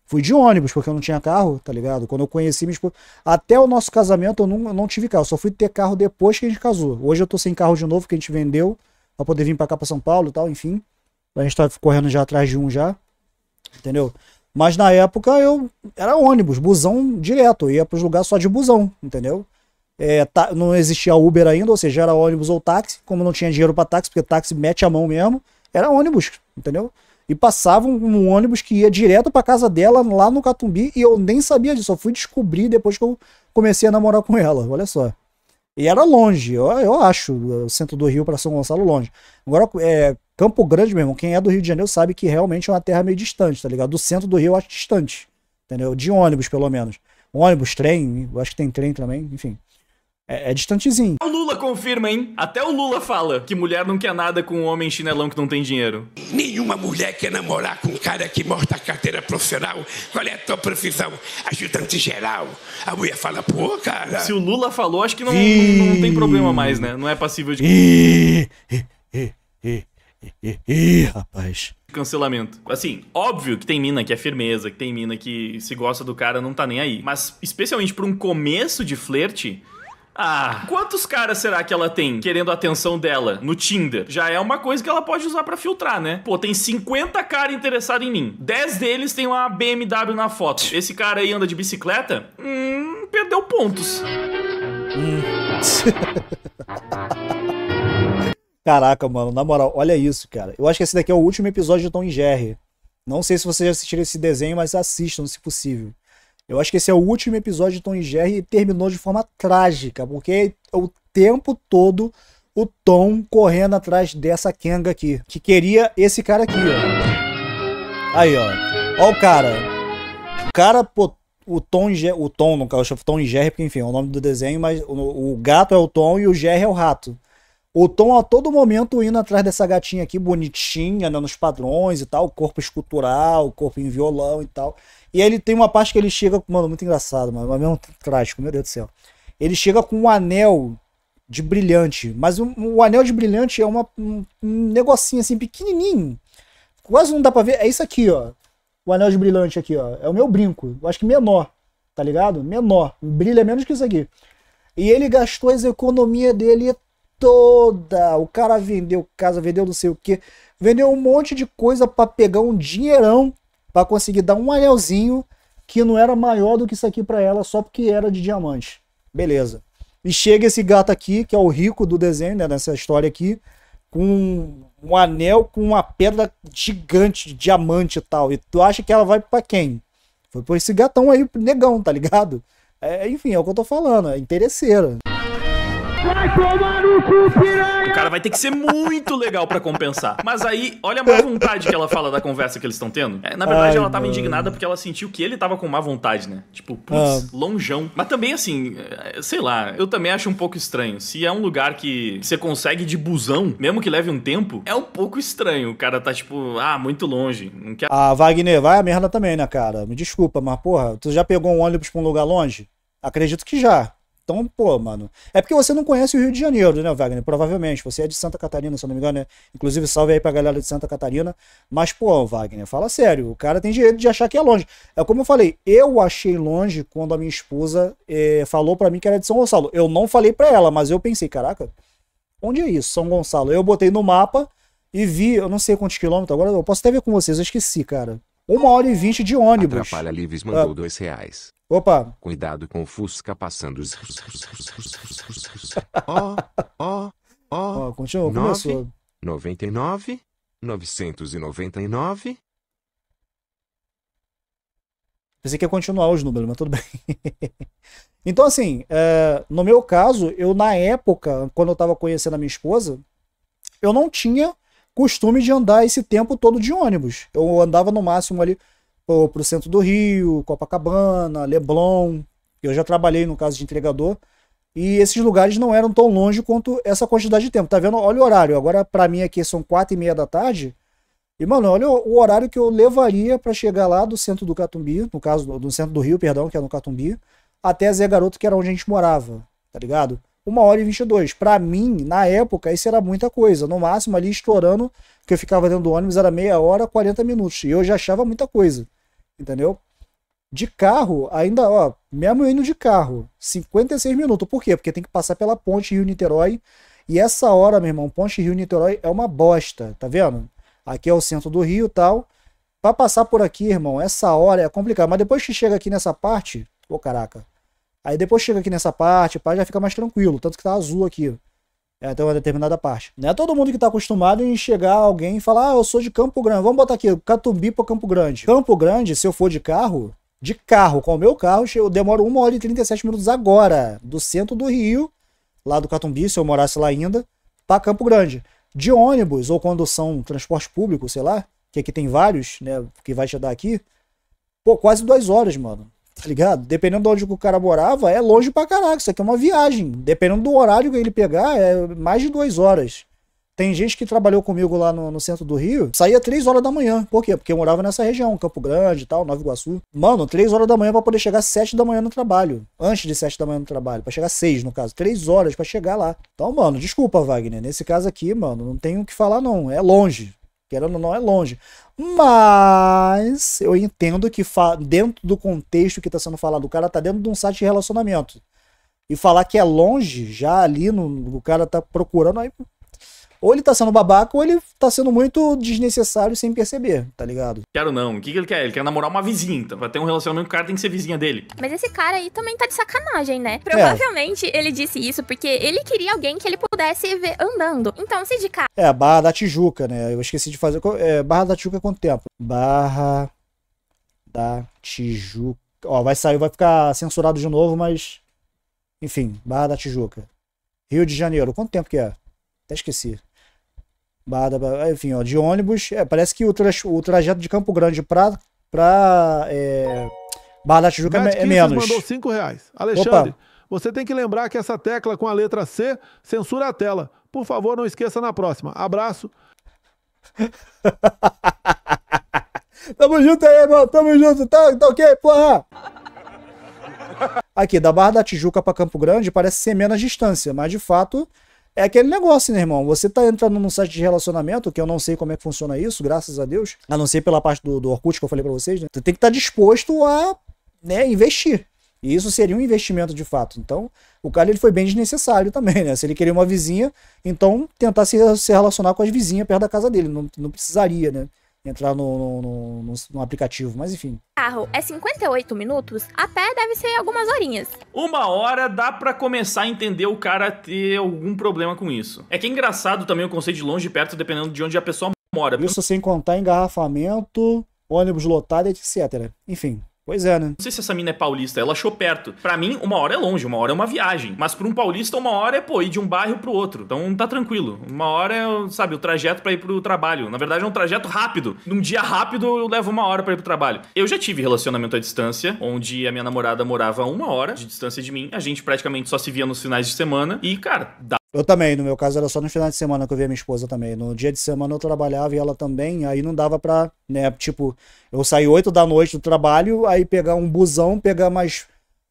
Fui de ônibus, porque eu não tinha carro, tá ligado? Quando eu conheci minha esposa. Até o nosso casamento eu não, eu não tive carro. Só fui ter carro depois que a gente casou. Hoje eu tô sem carro de novo, que a gente vendeu pra poder vir pra cá pra São Paulo e tal, enfim. A gente tá correndo já atrás de um já. Entendeu? Mas na época eu era ônibus, busão direto. Eu ia pros lugares só de busão, entendeu? É, tá, não existia Uber ainda, ou seja, era ônibus ou táxi. Como não tinha dinheiro para táxi, porque táxi mete a mão mesmo, era ônibus, entendeu? E passavam um ônibus que ia direto para casa dela lá no Catumbi e eu nem sabia disso. só fui descobrir depois que eu comecei a namorar com ela. Olha só. E era longe, eu, eu acho, o centro do Rio para São Gonçalo longe. Agora, é, Campo Grande, meu irmão, quem é do Rio de Janeiro sabe que realmente é uma terra meio distante, tá ligado? Do centro do Rio eu acho distante, entendeu? De ônibus, pelo menos. Ônibus, trem, eu acho que tem trem também, enfim. É, é, distantezinho. O Lula confirma, hein? Até o Lula fala que mulher não quer nada com um homem chinelão que não tem dinheiro. Nenhuma mulher quer namorar com um cara que morta a carteira profissional. Qual é a tua profissão? Ajudante geral. A mulher fala, pô, cara. Se o Lula falou, acho que não, não, não, tem problema mais, né? Não é passível de. Ih, ih, ih, ih, ih, rapaz cancelamento. Assim, óbvio que tem mina que é firmeza, que tem mina que se gosta do cara não tá nem aí. Mas especialmente para um começo de flerte, ah. Quantos caras será que ela tem querendo a atenção dela no Tinder? Já é uma coisa que ela pode usar para filtrar, né? Pô, tem 50 caras interessados em mim. 10 deles tem uma BMW na foto. Esse cara aí anda de bicicleta? Hum, perdeu pontos. Caraca, mano, na moral, olha isso, cara. Eu acho que esse daqui é o último episódio de Tom e Jerry. Não sei se vocês já assistiram esse desenho, mas assistam, se possível. Eu acho que esse é o último episódio de Tom e Jerry e terminou de forma trágica, porque o tempo todo o Tom correndo atrás dessa Kenga aqui, que queria esse cara aqui, ó. Aí, ó. Ó o cara. O cara, pô, o Tom, o Tom, no caso, Tom e Jerry, porque enfim, é o nome do desenho, mas o, o gato é o Tom e o Jerry é o rato. O Tom a todo momento indo atrás dessa gatinha aqui, bonitinha, né, nos padrões e tal, corpo escultural, corpo em violão e tal. E aí ele tem uma parte que ele chega. Mano, muito engraçado, mano. Mas mesmo trágico, meu Deus do céu. Ele chega com um anel de brilhante. Mas o, anel de brilhante é uma, um, um negocinho assim, pequenininho. Quase não dá pra ver. É isso aqui, ó. O anel de brilhante aqui, ó. É o meu brinco. Eu acho que menor, tá ligado? Menor. Brilha é menos que isso aqui. E ele gastou as economias dele toda. O cara vendeu casa, vendeu não sei o que, vendeu um monte de coisa para pegar um dinheirão para conseguir dar um anelzinho que não era maior do que isso aqui para ela só porque era de diamante. Beleza. E chega esse gato aqui, que é o rico do desenho, né, nessa história aqui, com um anel com uma pedra gigante de diamante e tal. E tu acha que ela vai para quem? Foi por esse gatão aí, negão, tá ligado? É, enfim, é o que eu tô falando, é interesseira. Vai tomar no cu, piranha! O cara vai ter que ser muito legal para compensar. Mas aí, olha a má vontade que ela fala da conversa que eles estão tendo. É, na verdade, Ai, ela tava mano. indignada porque ela sentiu que ele tava com má vontade, né? Tipo, putz, ah. longeão. Mas também, assim, é, sei lá, eu também acho um pouco estranho. Se é um lugar que você consegue de busão, mesmo que leve um tempo, é um pouco estranho. O cara tá, tipo, ah, muito longe. Não quer... Ah, Wagner, vai a merda também, né, cara? Me desculpa, mas, porra, tu já pegou um ônibus pra um lugar longe? Acredito que já. Então, pô, mano. É porque você não conhece o Rio de Janeiro, né, Wagner? Provavelmente. Você é de Santa Catarina, se eu não me engano, né? Inclusive, salve aí pra galera de Santa Catarina. Mas, pô, Wagner, fala sério. O cara tem direito de achar que é longe. É como eu falei, eu achei longe quando a minha esposa eh, falou para mim que era de São Gonçalo. Eu não falei para ela, mas eu pensei, caraca, onde é isso? São Gonçalo. Eu botei no mapa e vi, eu não sei quantos quilômetros agora, eu posso até ver com vocês, eu esqueci, cara. Uma hora e vinte de ônibus. Atrapalha mandou ah. dois reais. Opa. Cuidado com o Fusca passando os... Ó, ó, ó. Continua, começou. 99, 999... Pensei que ia continuar os números, mas tudo bem. então, assim, é, no meu caso, eu na época, quando eu estava conhecendo a minha esposa, eu não tinha costume de andar esse tempo todo de ônibus. Eu andava no máximo ali pro, pro centro do Rio, Copacabana, Leblon. Eu já trabalhei no caso de entregador. E esses lugares não eram tão longe quanto essa quantidade de tempo. Tá vendo? Olha o horário. Agora, para mim aqui são quatro e meia da tarde. E, mano, olha o horário que eu levaria para chegar lá do centro do Catumbi, no caso, do centro do Rio, perdão, que é no Catumbi, até Zé Garoto, que era onde a gente morava, tá ligado? 1 hora e 22. Para mim, na época, isso era muita coisa. No máximo, ali estourando, que eu ficava dentro do ônibus, era meia hora, 40 minutos. E eu já achava muita coisa. Entendeu? De carro, ainda, ó, mesmo eu indo de carro, 56 minutos. Por quê? Porque tem que passar pela ponte Rio-Niterói. E essa hora, meu irmão, ponte Rio-Niterói é uma bosta, tá vendo? Aqui é o centro do Rio e tal. Pra passar por aqui, irmão, essa hora é complicado. Mas depois que chega aqui nessa parte, ô caraca, Aí depois chega aqui nessa parte, pá, já fica mais tranquilo, tanto que tá azul aqui. É, até uma determinada parte. Não é todo mundo que tá acostumado em chegar alguém e falar, ah, eu sou de Campo Grande. Vamos botar aqui, Catumbi para Campo Grande. Campo Grande, se eu for de carro, de carro, com o meu carro, eu demoro 1 hora e 37 minutos agora, do centro do Rio, lá do Catumbi, se eu morasse lá ainda, para Campo Grande. De ônibus ou condução, transporte público, sei lá, que aqui tem vários, né, que vai te dar aqui, pô, quase 2 horas, mano tá ligado? Dependendo de onde o cara morava, é longe pra caraca. Isso aqui é uma viagem. Dependendo do horário que ele pegar, é mais de duas horas. Tem gente que trabalhou comigo lá no, no centro do Rio, saía três horas da manhã. Por quê? Porque eu morava nessa região, Campo Grande e tal, Nova Iguaçu. Mano, três horas da manhã pra poder chegar sete da manhã no trabalho. Antes de sete da manhã no trabalho, pra chegar seis no caso. três horas pra chegar lá. Então, mano, desculpa, Wagner. Nesse caso aqui, mano, não tenho o que falar não. É longe. Querendo ou não, é longe. Mas eu entendo que dentro do contexto que está sendo falado, o cara está dentro de um site de relacionamento. E falar que é longe, já ali, no, o cara está procurando, aí ou ele tá sendo babaca, ou ele tá sendo muito desnecessário sem perceber, tá ligado? Quero não. O que, que ele quer? Ele quer namorar uma vizinha. Então, pra ter um relacionamento com o cara, tem que ser vizinha dele. Mas esse cara aí também tá de sacanagem, né? É. Provavelmente é. ele disse isso porque ele queria alguém que ele pudesse ver andando. Então, se de cara. É, Barra da Tijuca, né? Eu esqueci de fazer. É, Barra da Tijuca é quanto tempo? Barra da Tijuca. Ó, vai sair, vai ficar censurado de novo, mas. Enfim, Barra da Tijuca. Rio de Janeiro, quanto tempo que é? Até esqueci. Enfim, ó, de ônibus. É, parece que o, tra o trajeto de Campo Grande para pra, é, Barra da Tijuca Matt é, é menos. mandou 5 reais. Alexandre, Opa. você tem que lembrar que essa tecla com a letra C censura a tela. Por favor, não esqueça na próxima. Abraço. Tamo junto aí, irmão. Tamo junto. Tá, tá ok, porra? Aqui, da Barra da Tijuca para Campo Grande parece ser menos distância, mas de fato é aquele negócio, né, irmão? Você tá entrando num site de relacionamento, que eu não sei como é que funciona isso, graças a Deus, a não ser pela parte do, do Orkut que eu falei para vocês, né? Você tem que estar tá disposto a né, investir. E isso seria um investimento de fato. Então, o cara ele foi bem desnecessário também, né? Se ele queria uma vizinha, então tentar se, se relacionar com as vizinhas perto da casa dele. Não, não precisaria, né? entrar no, no, no, no, aplicativo, mas enfim. Carro é 58 minutos, a pé deve ser algumas horinhas. Uma hora dá para começar a entender o cara ter algum problema com isso. É que é engraçado também o conceito de longe e perto, dependendo de onde a pessoa mora. Isso sem contar engarrafamento, ônibus lotado, etc. Enfim. Pois é, né? Não sei se essa mina é paulista, ela achou perto. Para mim, uma hora é longe, uma hora é uma viagem. Mas pra um paulista, uma hora é, pô, ir de um bairro pro outro. Então tá tranquilo. Uma hora é, sabe, o trajeto para ir pro trabalho. Na verdade, é um trajeto rápido. Num dia rápido, eu levo uma hora para ir pro trabalho. Eu já tive relacionamento à distância, onde a minha namorada morava uma hora de distância de mim. A gente praticamente só se via nos finais de semana. E, cara, dá eu também, no meu caso era só no final de semana que eu via minha esposa também. No dia de semana eu trabalhava e ela também, aí não dava pra, né, tipo, eu saí 8 da noite do trabalho, aí pegar um busão, pegar mais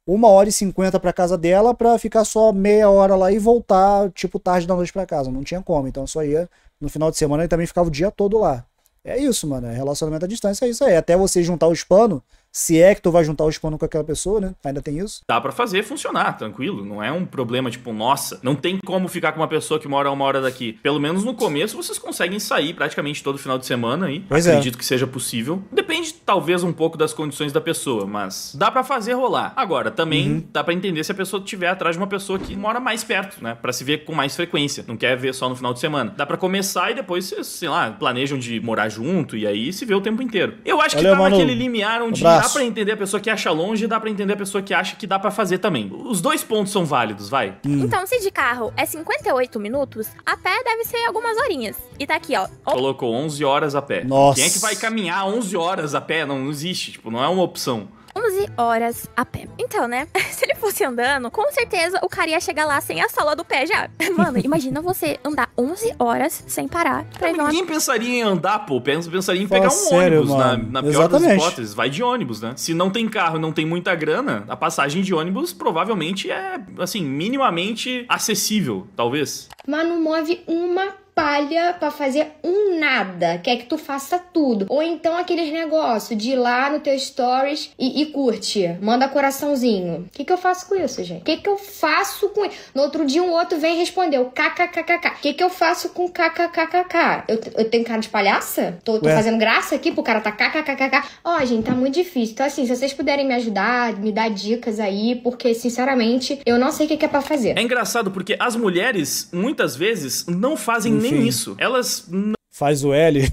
uma hora e cinquenta pra casa dela pra ficar só meia hora lá e voltar, tipo, tarde da noite pra casa. Não tinha como, então só ia no final de semana e também ficava o dia todo lá. É isso, mano, é relacionamento à distância, é isso aí. Até você juntar os panos, se é que tu vai juntar o panos com aquela pessoa, né? Ainda tem isso? Dá para fazer funcionar, tranquilo. Não é um problema, tipo, nossa, não tem como ficar com uma pessoa que mora uma hora daqui. Pelo menos no começo vocês conseguem sair praticamente todo final de semana aí. Pois é. Acredito é. que seja possível. Depende, talvez, um pouco das condições da pessoa, mas dá para fazer rolar. Agora, também uhum. dá para entender se a pessoa tiver atrás de uma pessoa que mora mais perto, né? Pra se ver com mais frequência. Não quer ver só no final de semana. Dá para começar e depois, vocês, sei lá, planejam de morar junto e aí se vê o tempo inteiro. Eu acho que tá mano. naquele limiar onde. Um dá para entender a pessoa que acha longe e dá para entender a pessoa que acha que dá para fazer também. Os dois pontos são válidos, vai. Hum. Então, se de carro é 58 minutos, a pé deve ser algumas horinhas. E tá aqui, ó. Colocou 11 horas a pé. Nossa. Quem é que vai caminhar 11 horas a pé? Não, não existe, tipo, não é uma opção. 11 horas a pé. Então, né? Se ele fosse andando, com certeza o cara ia chegar lá sem a sola do pé já. Mano, imagina você andar 11 horas sem parar. Pra não, ninguém uma... pensaria em andar, pô. Pensaria em Fala pegar um sério, ônibus, mano. na, na pior das hipóteses. Vai de ônibus, né? Se não tem carro, não tem muita grana, a passagem de ônibus provavelmente é, assim, minimamente acessível, talvez. Mas não move uma palha para fazer um nada, quer que tu faça tudo. Ou então aqueles negócios de ir lá no teu stories e, e curte, manda coraçãozinho. O que, que eu faço com isso, gente? O que, que eu faço com isso? No outro dia um outro vem e respondeu kkkkk. O que, que eu faço com kkkk? Eu, eu tenho cara de palhaça? Tô, tô fazendo graça aqui pro cara tá kkkk. Ó, oh, gente, tá muito difícil. Então assim, se vocês puderem me ajudar, me dar dicas aí, porque sinceramente eu não sei o que, que é pra fazer. É engraçado porque as mulheres muitas vezes não fazem não nem isso. Elas. Faz o L.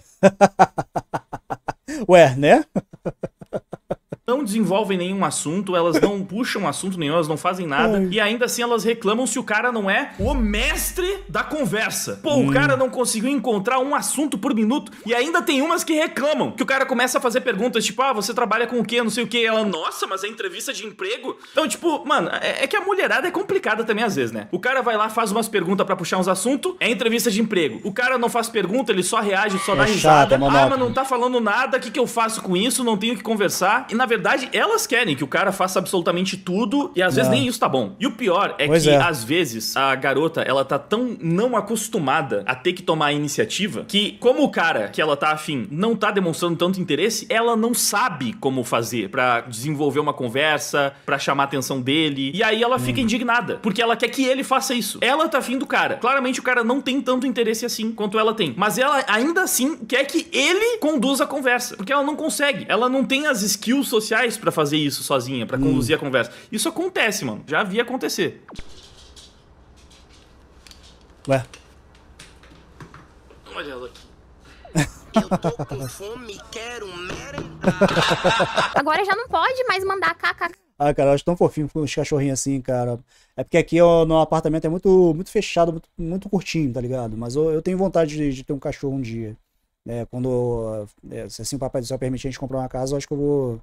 Ué, né? não desenvolvem nenhum assunto, elas não puxam assunto nenhum, elas não fazem nada. Ai. E ainda assim elas reclamam se o cara não é o mestre da conversa. Pô, hum. o cara não conseguiu encontrar um assunto por minuto. E ainda tem umas que reclamam, que o cara começa a fazer perguntas tipo, ah, você trabalha com o quê? Não sei o quê. Ela, nossa, mas é entrevista de emprego? Então, tipo, mano, é, é que a mulherada é complicada também às vezes, né? O cara vai lá, faz umas perguntas para puxar uns assuntos, é entrevista de emprego. O cara não faz pergunta, ele só reage, só é dá chato, risada. É ah, mas não tá falando nada, o que, que eu faço com isso? Não tenho que conversar. E na verdade, verdade, elas querem que o cara faça absolutamente tudo e às não. vezes nem isso tá bom. E o pior é pois que, é. às vezes, a garota, ela tá tão não acostumada a ter que tomar a iniciativa que, como o cara que ela tá afim não tá demonstrando tanto interesse, ela não sabe como fazer para desenvolver uma conversa, para chamar a atenção dele. E aí ela fica hum. indignada, porque ela quer que ele faça isso. Ela tá afim do cara. Claramente o cara não tem tanto interesse assim quanto ela tem. Mas ela ainda assim quer que ele conduza a conversa, porque ela não consegue. Ela não tem as skills sociais sociais para fazer isso sozinha, para hum. conduzir hum. a conversa. Isso acontece, mano. Já havia acontecer. Ué. Olha ela aqui. Eu tô com fome, quero merendar. Agora já não pode mais mandar caca. Ah, cara, eu acho tão fofinho com os cachorrinhos assim, cara. É porque aqui ó, no apartamento é muito, muito fechado, muito, muito curtinho, tá ligado? Mas eu, eu tenho vontade de, de, ter um cachorro um dia. É, quando, é, se assim o Papai do Céu permitir a gente comprar uma casa, eu acho que eu vou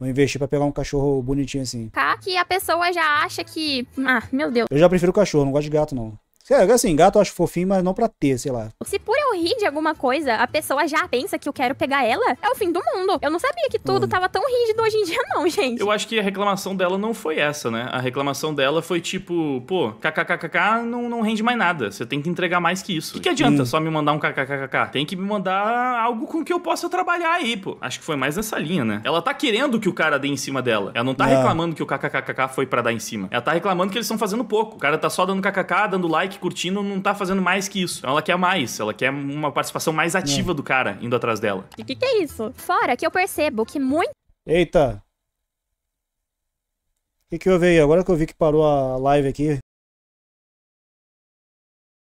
Vou investir pra pegar um cachorro bonitinho assim. Cá tá, que a pessoa já acha que. Ah, meu Deus. Eu já prefiro cachorro, não gosto de gato, não é assim, gato eu acho fofinho, mas não pra ter, sei lá. Se por eu rir de alguma coisa, a pessoa já pensa que eu quero pegar ela, é o fim do mundo. Eu não sabia que tudo hum. tava tão rígido hoje em dia, não, gente. Eu acho que a reclamação dela não foi essa, né? A reclamação dela foi tipo, pô, kkkk não, não rende mais nada. Você tem que entregar mais que isso. O que, que, adianta hum. só me mandar um kkkk? Tem que me mandar algo com que eu possa trabalhar aí, pô. Acho que foi mais nessa linha, né? Ela tá querendo que o cara dê em cima dela. Ela não tá é. reclamando que o kkkk foi para dar em cima. Ela tá reclamando que eles estão fazendo pouco. O cara tá só dando kkk, dando like curtindo não tá fazendo mais que isso. ela quer mais, ela quer uma participação mais ativa é. do cara indo atrás dela. O que, que é isso? Fora que eu percebo que muito. Eita! O que, que vi aí? Agora que eu vi que parou a live aqui.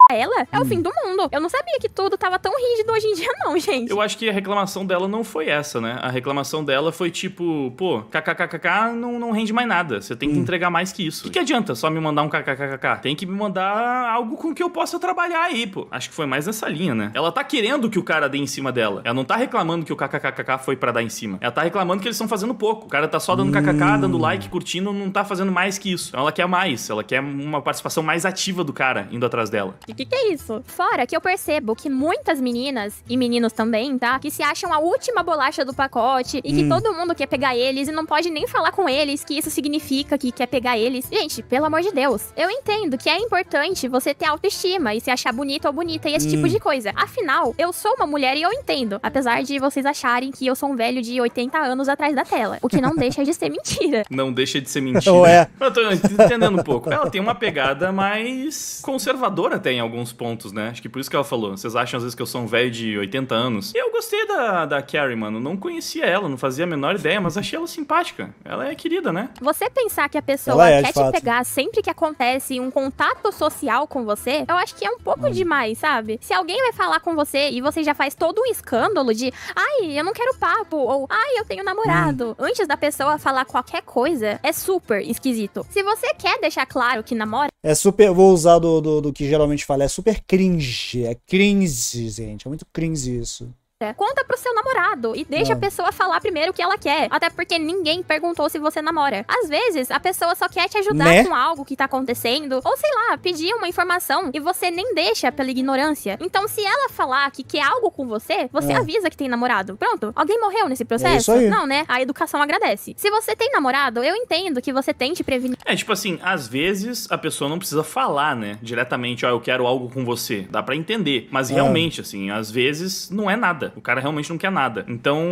Ela é hum. o fim do mundo eu não sabia que tudo tava tão rígido hoje em dia, não, gente. Eu acho que a reclamação dela não foi essa, né? A reclamação dela foi tipo, pô, kkkk não, não rende mais nada. Você tem que hum. entregar mais que isso. O que, que, adianta só me mandar um kkkk? Tem que me mandar algo com que eu possa trabalhar aí, pô. Acho que foi mais nessa linha, né? Ela tá querendo que o cara dê em cima dela. Ela não tá reclamando que o kkkk foi para dar em cima. Ela tá reclamando que eles estão fazendo pouco. O cara tá só dando hum. kkk, dando like, curtindo, não tá fazendo mais que isso. Então ela quer mais. Ela quer uma participação mais ativa do cara indo atrás dela. O que, que, é isso? Fora que eu percebo que muitas meninas, e meninos também, tá? Que se acham a última bolacha do pacote e hum. que todo mundo quer pegar eles e não pode nem falar com eles que isso significa que quer pegar eles. Gente, pelo amor de Deus, eu entendo que é importante você ter autoestima e se achar bonita ou bonita e esse tipo hum. tipo de coisa. Afinal, eu sou uma mulher e eu entendo. Apesar de vocês acharem que eu sou um velho de 80 anos atrás da tela. O que não deixa de ser mentira. Não deixa de ser mentira. Ué. Eu tô entendendo um pouco. Ela tem uma pegada mais conservadora até em alguns pontos, né? Acho que por isso que ela falou. Vocês acham às vezes que eu sou um velho de 80 anos. E eu gostei da, da Carrie, mano. Não conhecia ela, não fazia a menor ideia, mas achei ela simpática. Ela é querida, né? Você pensar que a pessoa é, quer te fato. pegar sempre que acontece um contato social com você, eu acho que é um pouco hum. demais, sabe? Se alguém vai falar com você e você já faz todo um escândalo de ai, eu não quero papo, ou ai, eu tenho namorado. Hum. Antes da pessoa falar qualquer coisa, é super esquisito. Se você quer deixar claro que namora. É super, vou usar do, do, do que geralmente fala, é super cringe é cringe, gente. É muito cringe isso. É, conta pro seu namorado e deixa não. a hum. pessoa falar primeiro o que ela quer. Até porque ninguém perguntou se você namora. Às vezes, a pessoa só quer te ajudar né? com algo que tá acontecendo. Ou sei lá, pedir uma informação e você nem deixa pela ignorância. Então, se ela falar que quer algo com você, você é. avisa que tem namorado. Pronto, alguém morreu nesse é processo? É não, né? A educação agradece. Se você tem namorado, eu entendo que você tente prevenir. É, tipo assim, às vezes a pessoa não precisa falar, né? Diretamente, ó, oh, ah, eu quero algo com você. Dá para entender. Mas é. realmente, assim, às vezes não é nada nada. O cara realmente não quer nada. Então,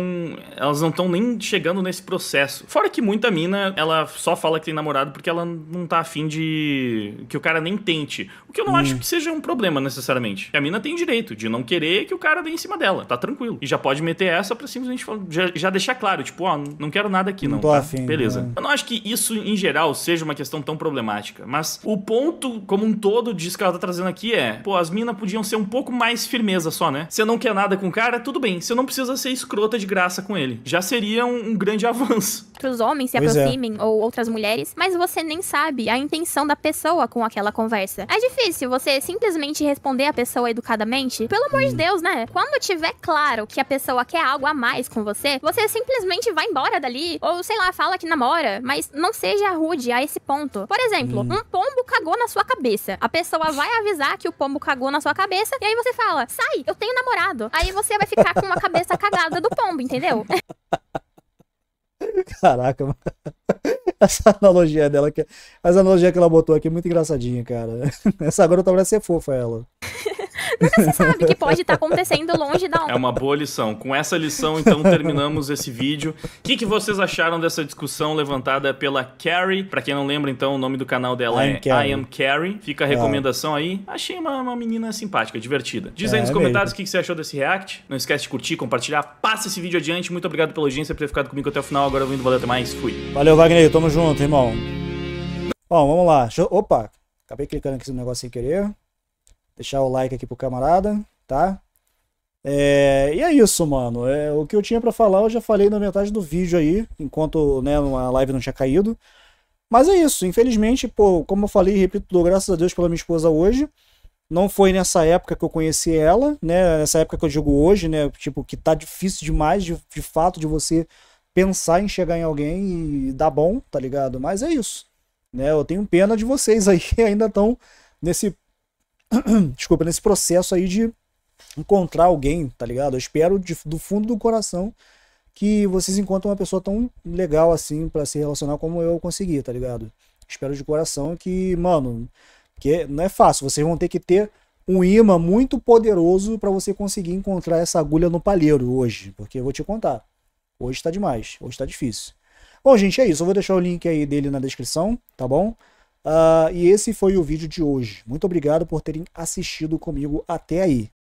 elas não estão nem chegando nesse processo. Fora que muita mina, ela só fala que tem namorado porque ela não tá afim de. que o cara nem tente. O que eu não hum. acho que seja um problema necessariamente. A mina tem direito de não querer que o cara dê em cima dela. Tá tranquilo. E já pode meter essa pra simplesmente falar, já, já, deixar claro, tipo, ó, oh, não quero nada aqui, não. não tô tá? afim, Beleza. Né? Eu não acho que isso, em geral, seja uma questão tão problemática. Mas o ponto, como um todo, disso que ela tá trazendo aqui é, pô, as minas podiam ser um pouco mais firmeza só, né? Você não quer nada com o cara, tudo bem, você não precisa ser escrota de graça com ele. Já seria um, um grande avanço. Que os homens se é. aproximem, é. ou outras mulheres, mas você nem sabe a intenção da pessoa com aquela conversa. É difícil você simplesmente responder a pessoa educadamente. Pelo amor hum. de Deus, né? Quando tiver claro que a pessoa quer algo a mais com você, você simplesmente vai embora dali, ou sei lá, fala que namora, mas não seja rude a esse ponto. Por exemplo, hum. um pombo cagou na sua cabeça. A pessoa vai avisar que o pombo cagou na sua cabeça, e aí você fala, sai, eu tenho namorado. Aí você vai ficar ficar com uma cabeça cagada do pombo, entendeu? Caraca, essa analogia dela, que, essa analogia que ela botou aqui é muito engraçadinha, cara. Essa agora talvez ser fofa ela nunca se sabe que pode estar tá acontecendo longe da onda. É uma boa lição. Com essa lição, então, terminamos esse vídeo. O que, que vocês acharam dessa discussão levantada pela Carrie? Pra quem não lembra, então, o nome do canal dela é Carrie. I Am Carrie. Fica a ah. recomendação é. aí. Achei uma, uma, menina simpática, divertida. Diz aí é, nos é comentários o que, que você achou desse react. Não esquece de curtir, compartilhar. Passa esse vídeo adiante. Muito obrigado pela audiência, por ter ficado comigo até o final. Agora eu vou indo, valeu, até mais. Fui. Valeu, Wagner. Tamo junto, irmão. Bom, vamos lá. Opa, acabei clicando aqui no negócio sem querer. Deixar o like aqui pro camarada, tá? É, e é isso, mano. É, o que eu tinha para falar eu já falei na metade do vídeo aí, enquanto né, a live não tinha caído. Mas é isso, infelizmente, pô, como eu falei, repito, dou graças a Deus pela minha esposa hoje. Não foi nessa época que eu conheci ela, né? Nessa época que eu digo hoje, né? Tipo, que tá difícil demais de, de fato de você pensar em chegar em alguém e dar bom, tá ligado? Mas é isso, né? Eu tenho pena de vocês aí ainda estão nesse desculpa, nesse processo aí de encontrar alguém, tá ligado? Eu espero de, do fundo do coração que vocês encontrem uma pessoa tão legal assim para se relacionar como eu consegui, tá ligado? Espero de coração que, mano, que não é fácil, vocês vão ter que ter um imã muito poderoso para você conseguir encontrar essa agulha no palheiro hoje, porque eu vou te contar. Hoje tá demais, hoje tá difícil. Bom, gente, é isso. Eu vou deixar o link aí dele na descrição, tá bom? Uh, e esse foi o vídeo de hoje. Muito obrigado por terem assistido comigo até aí.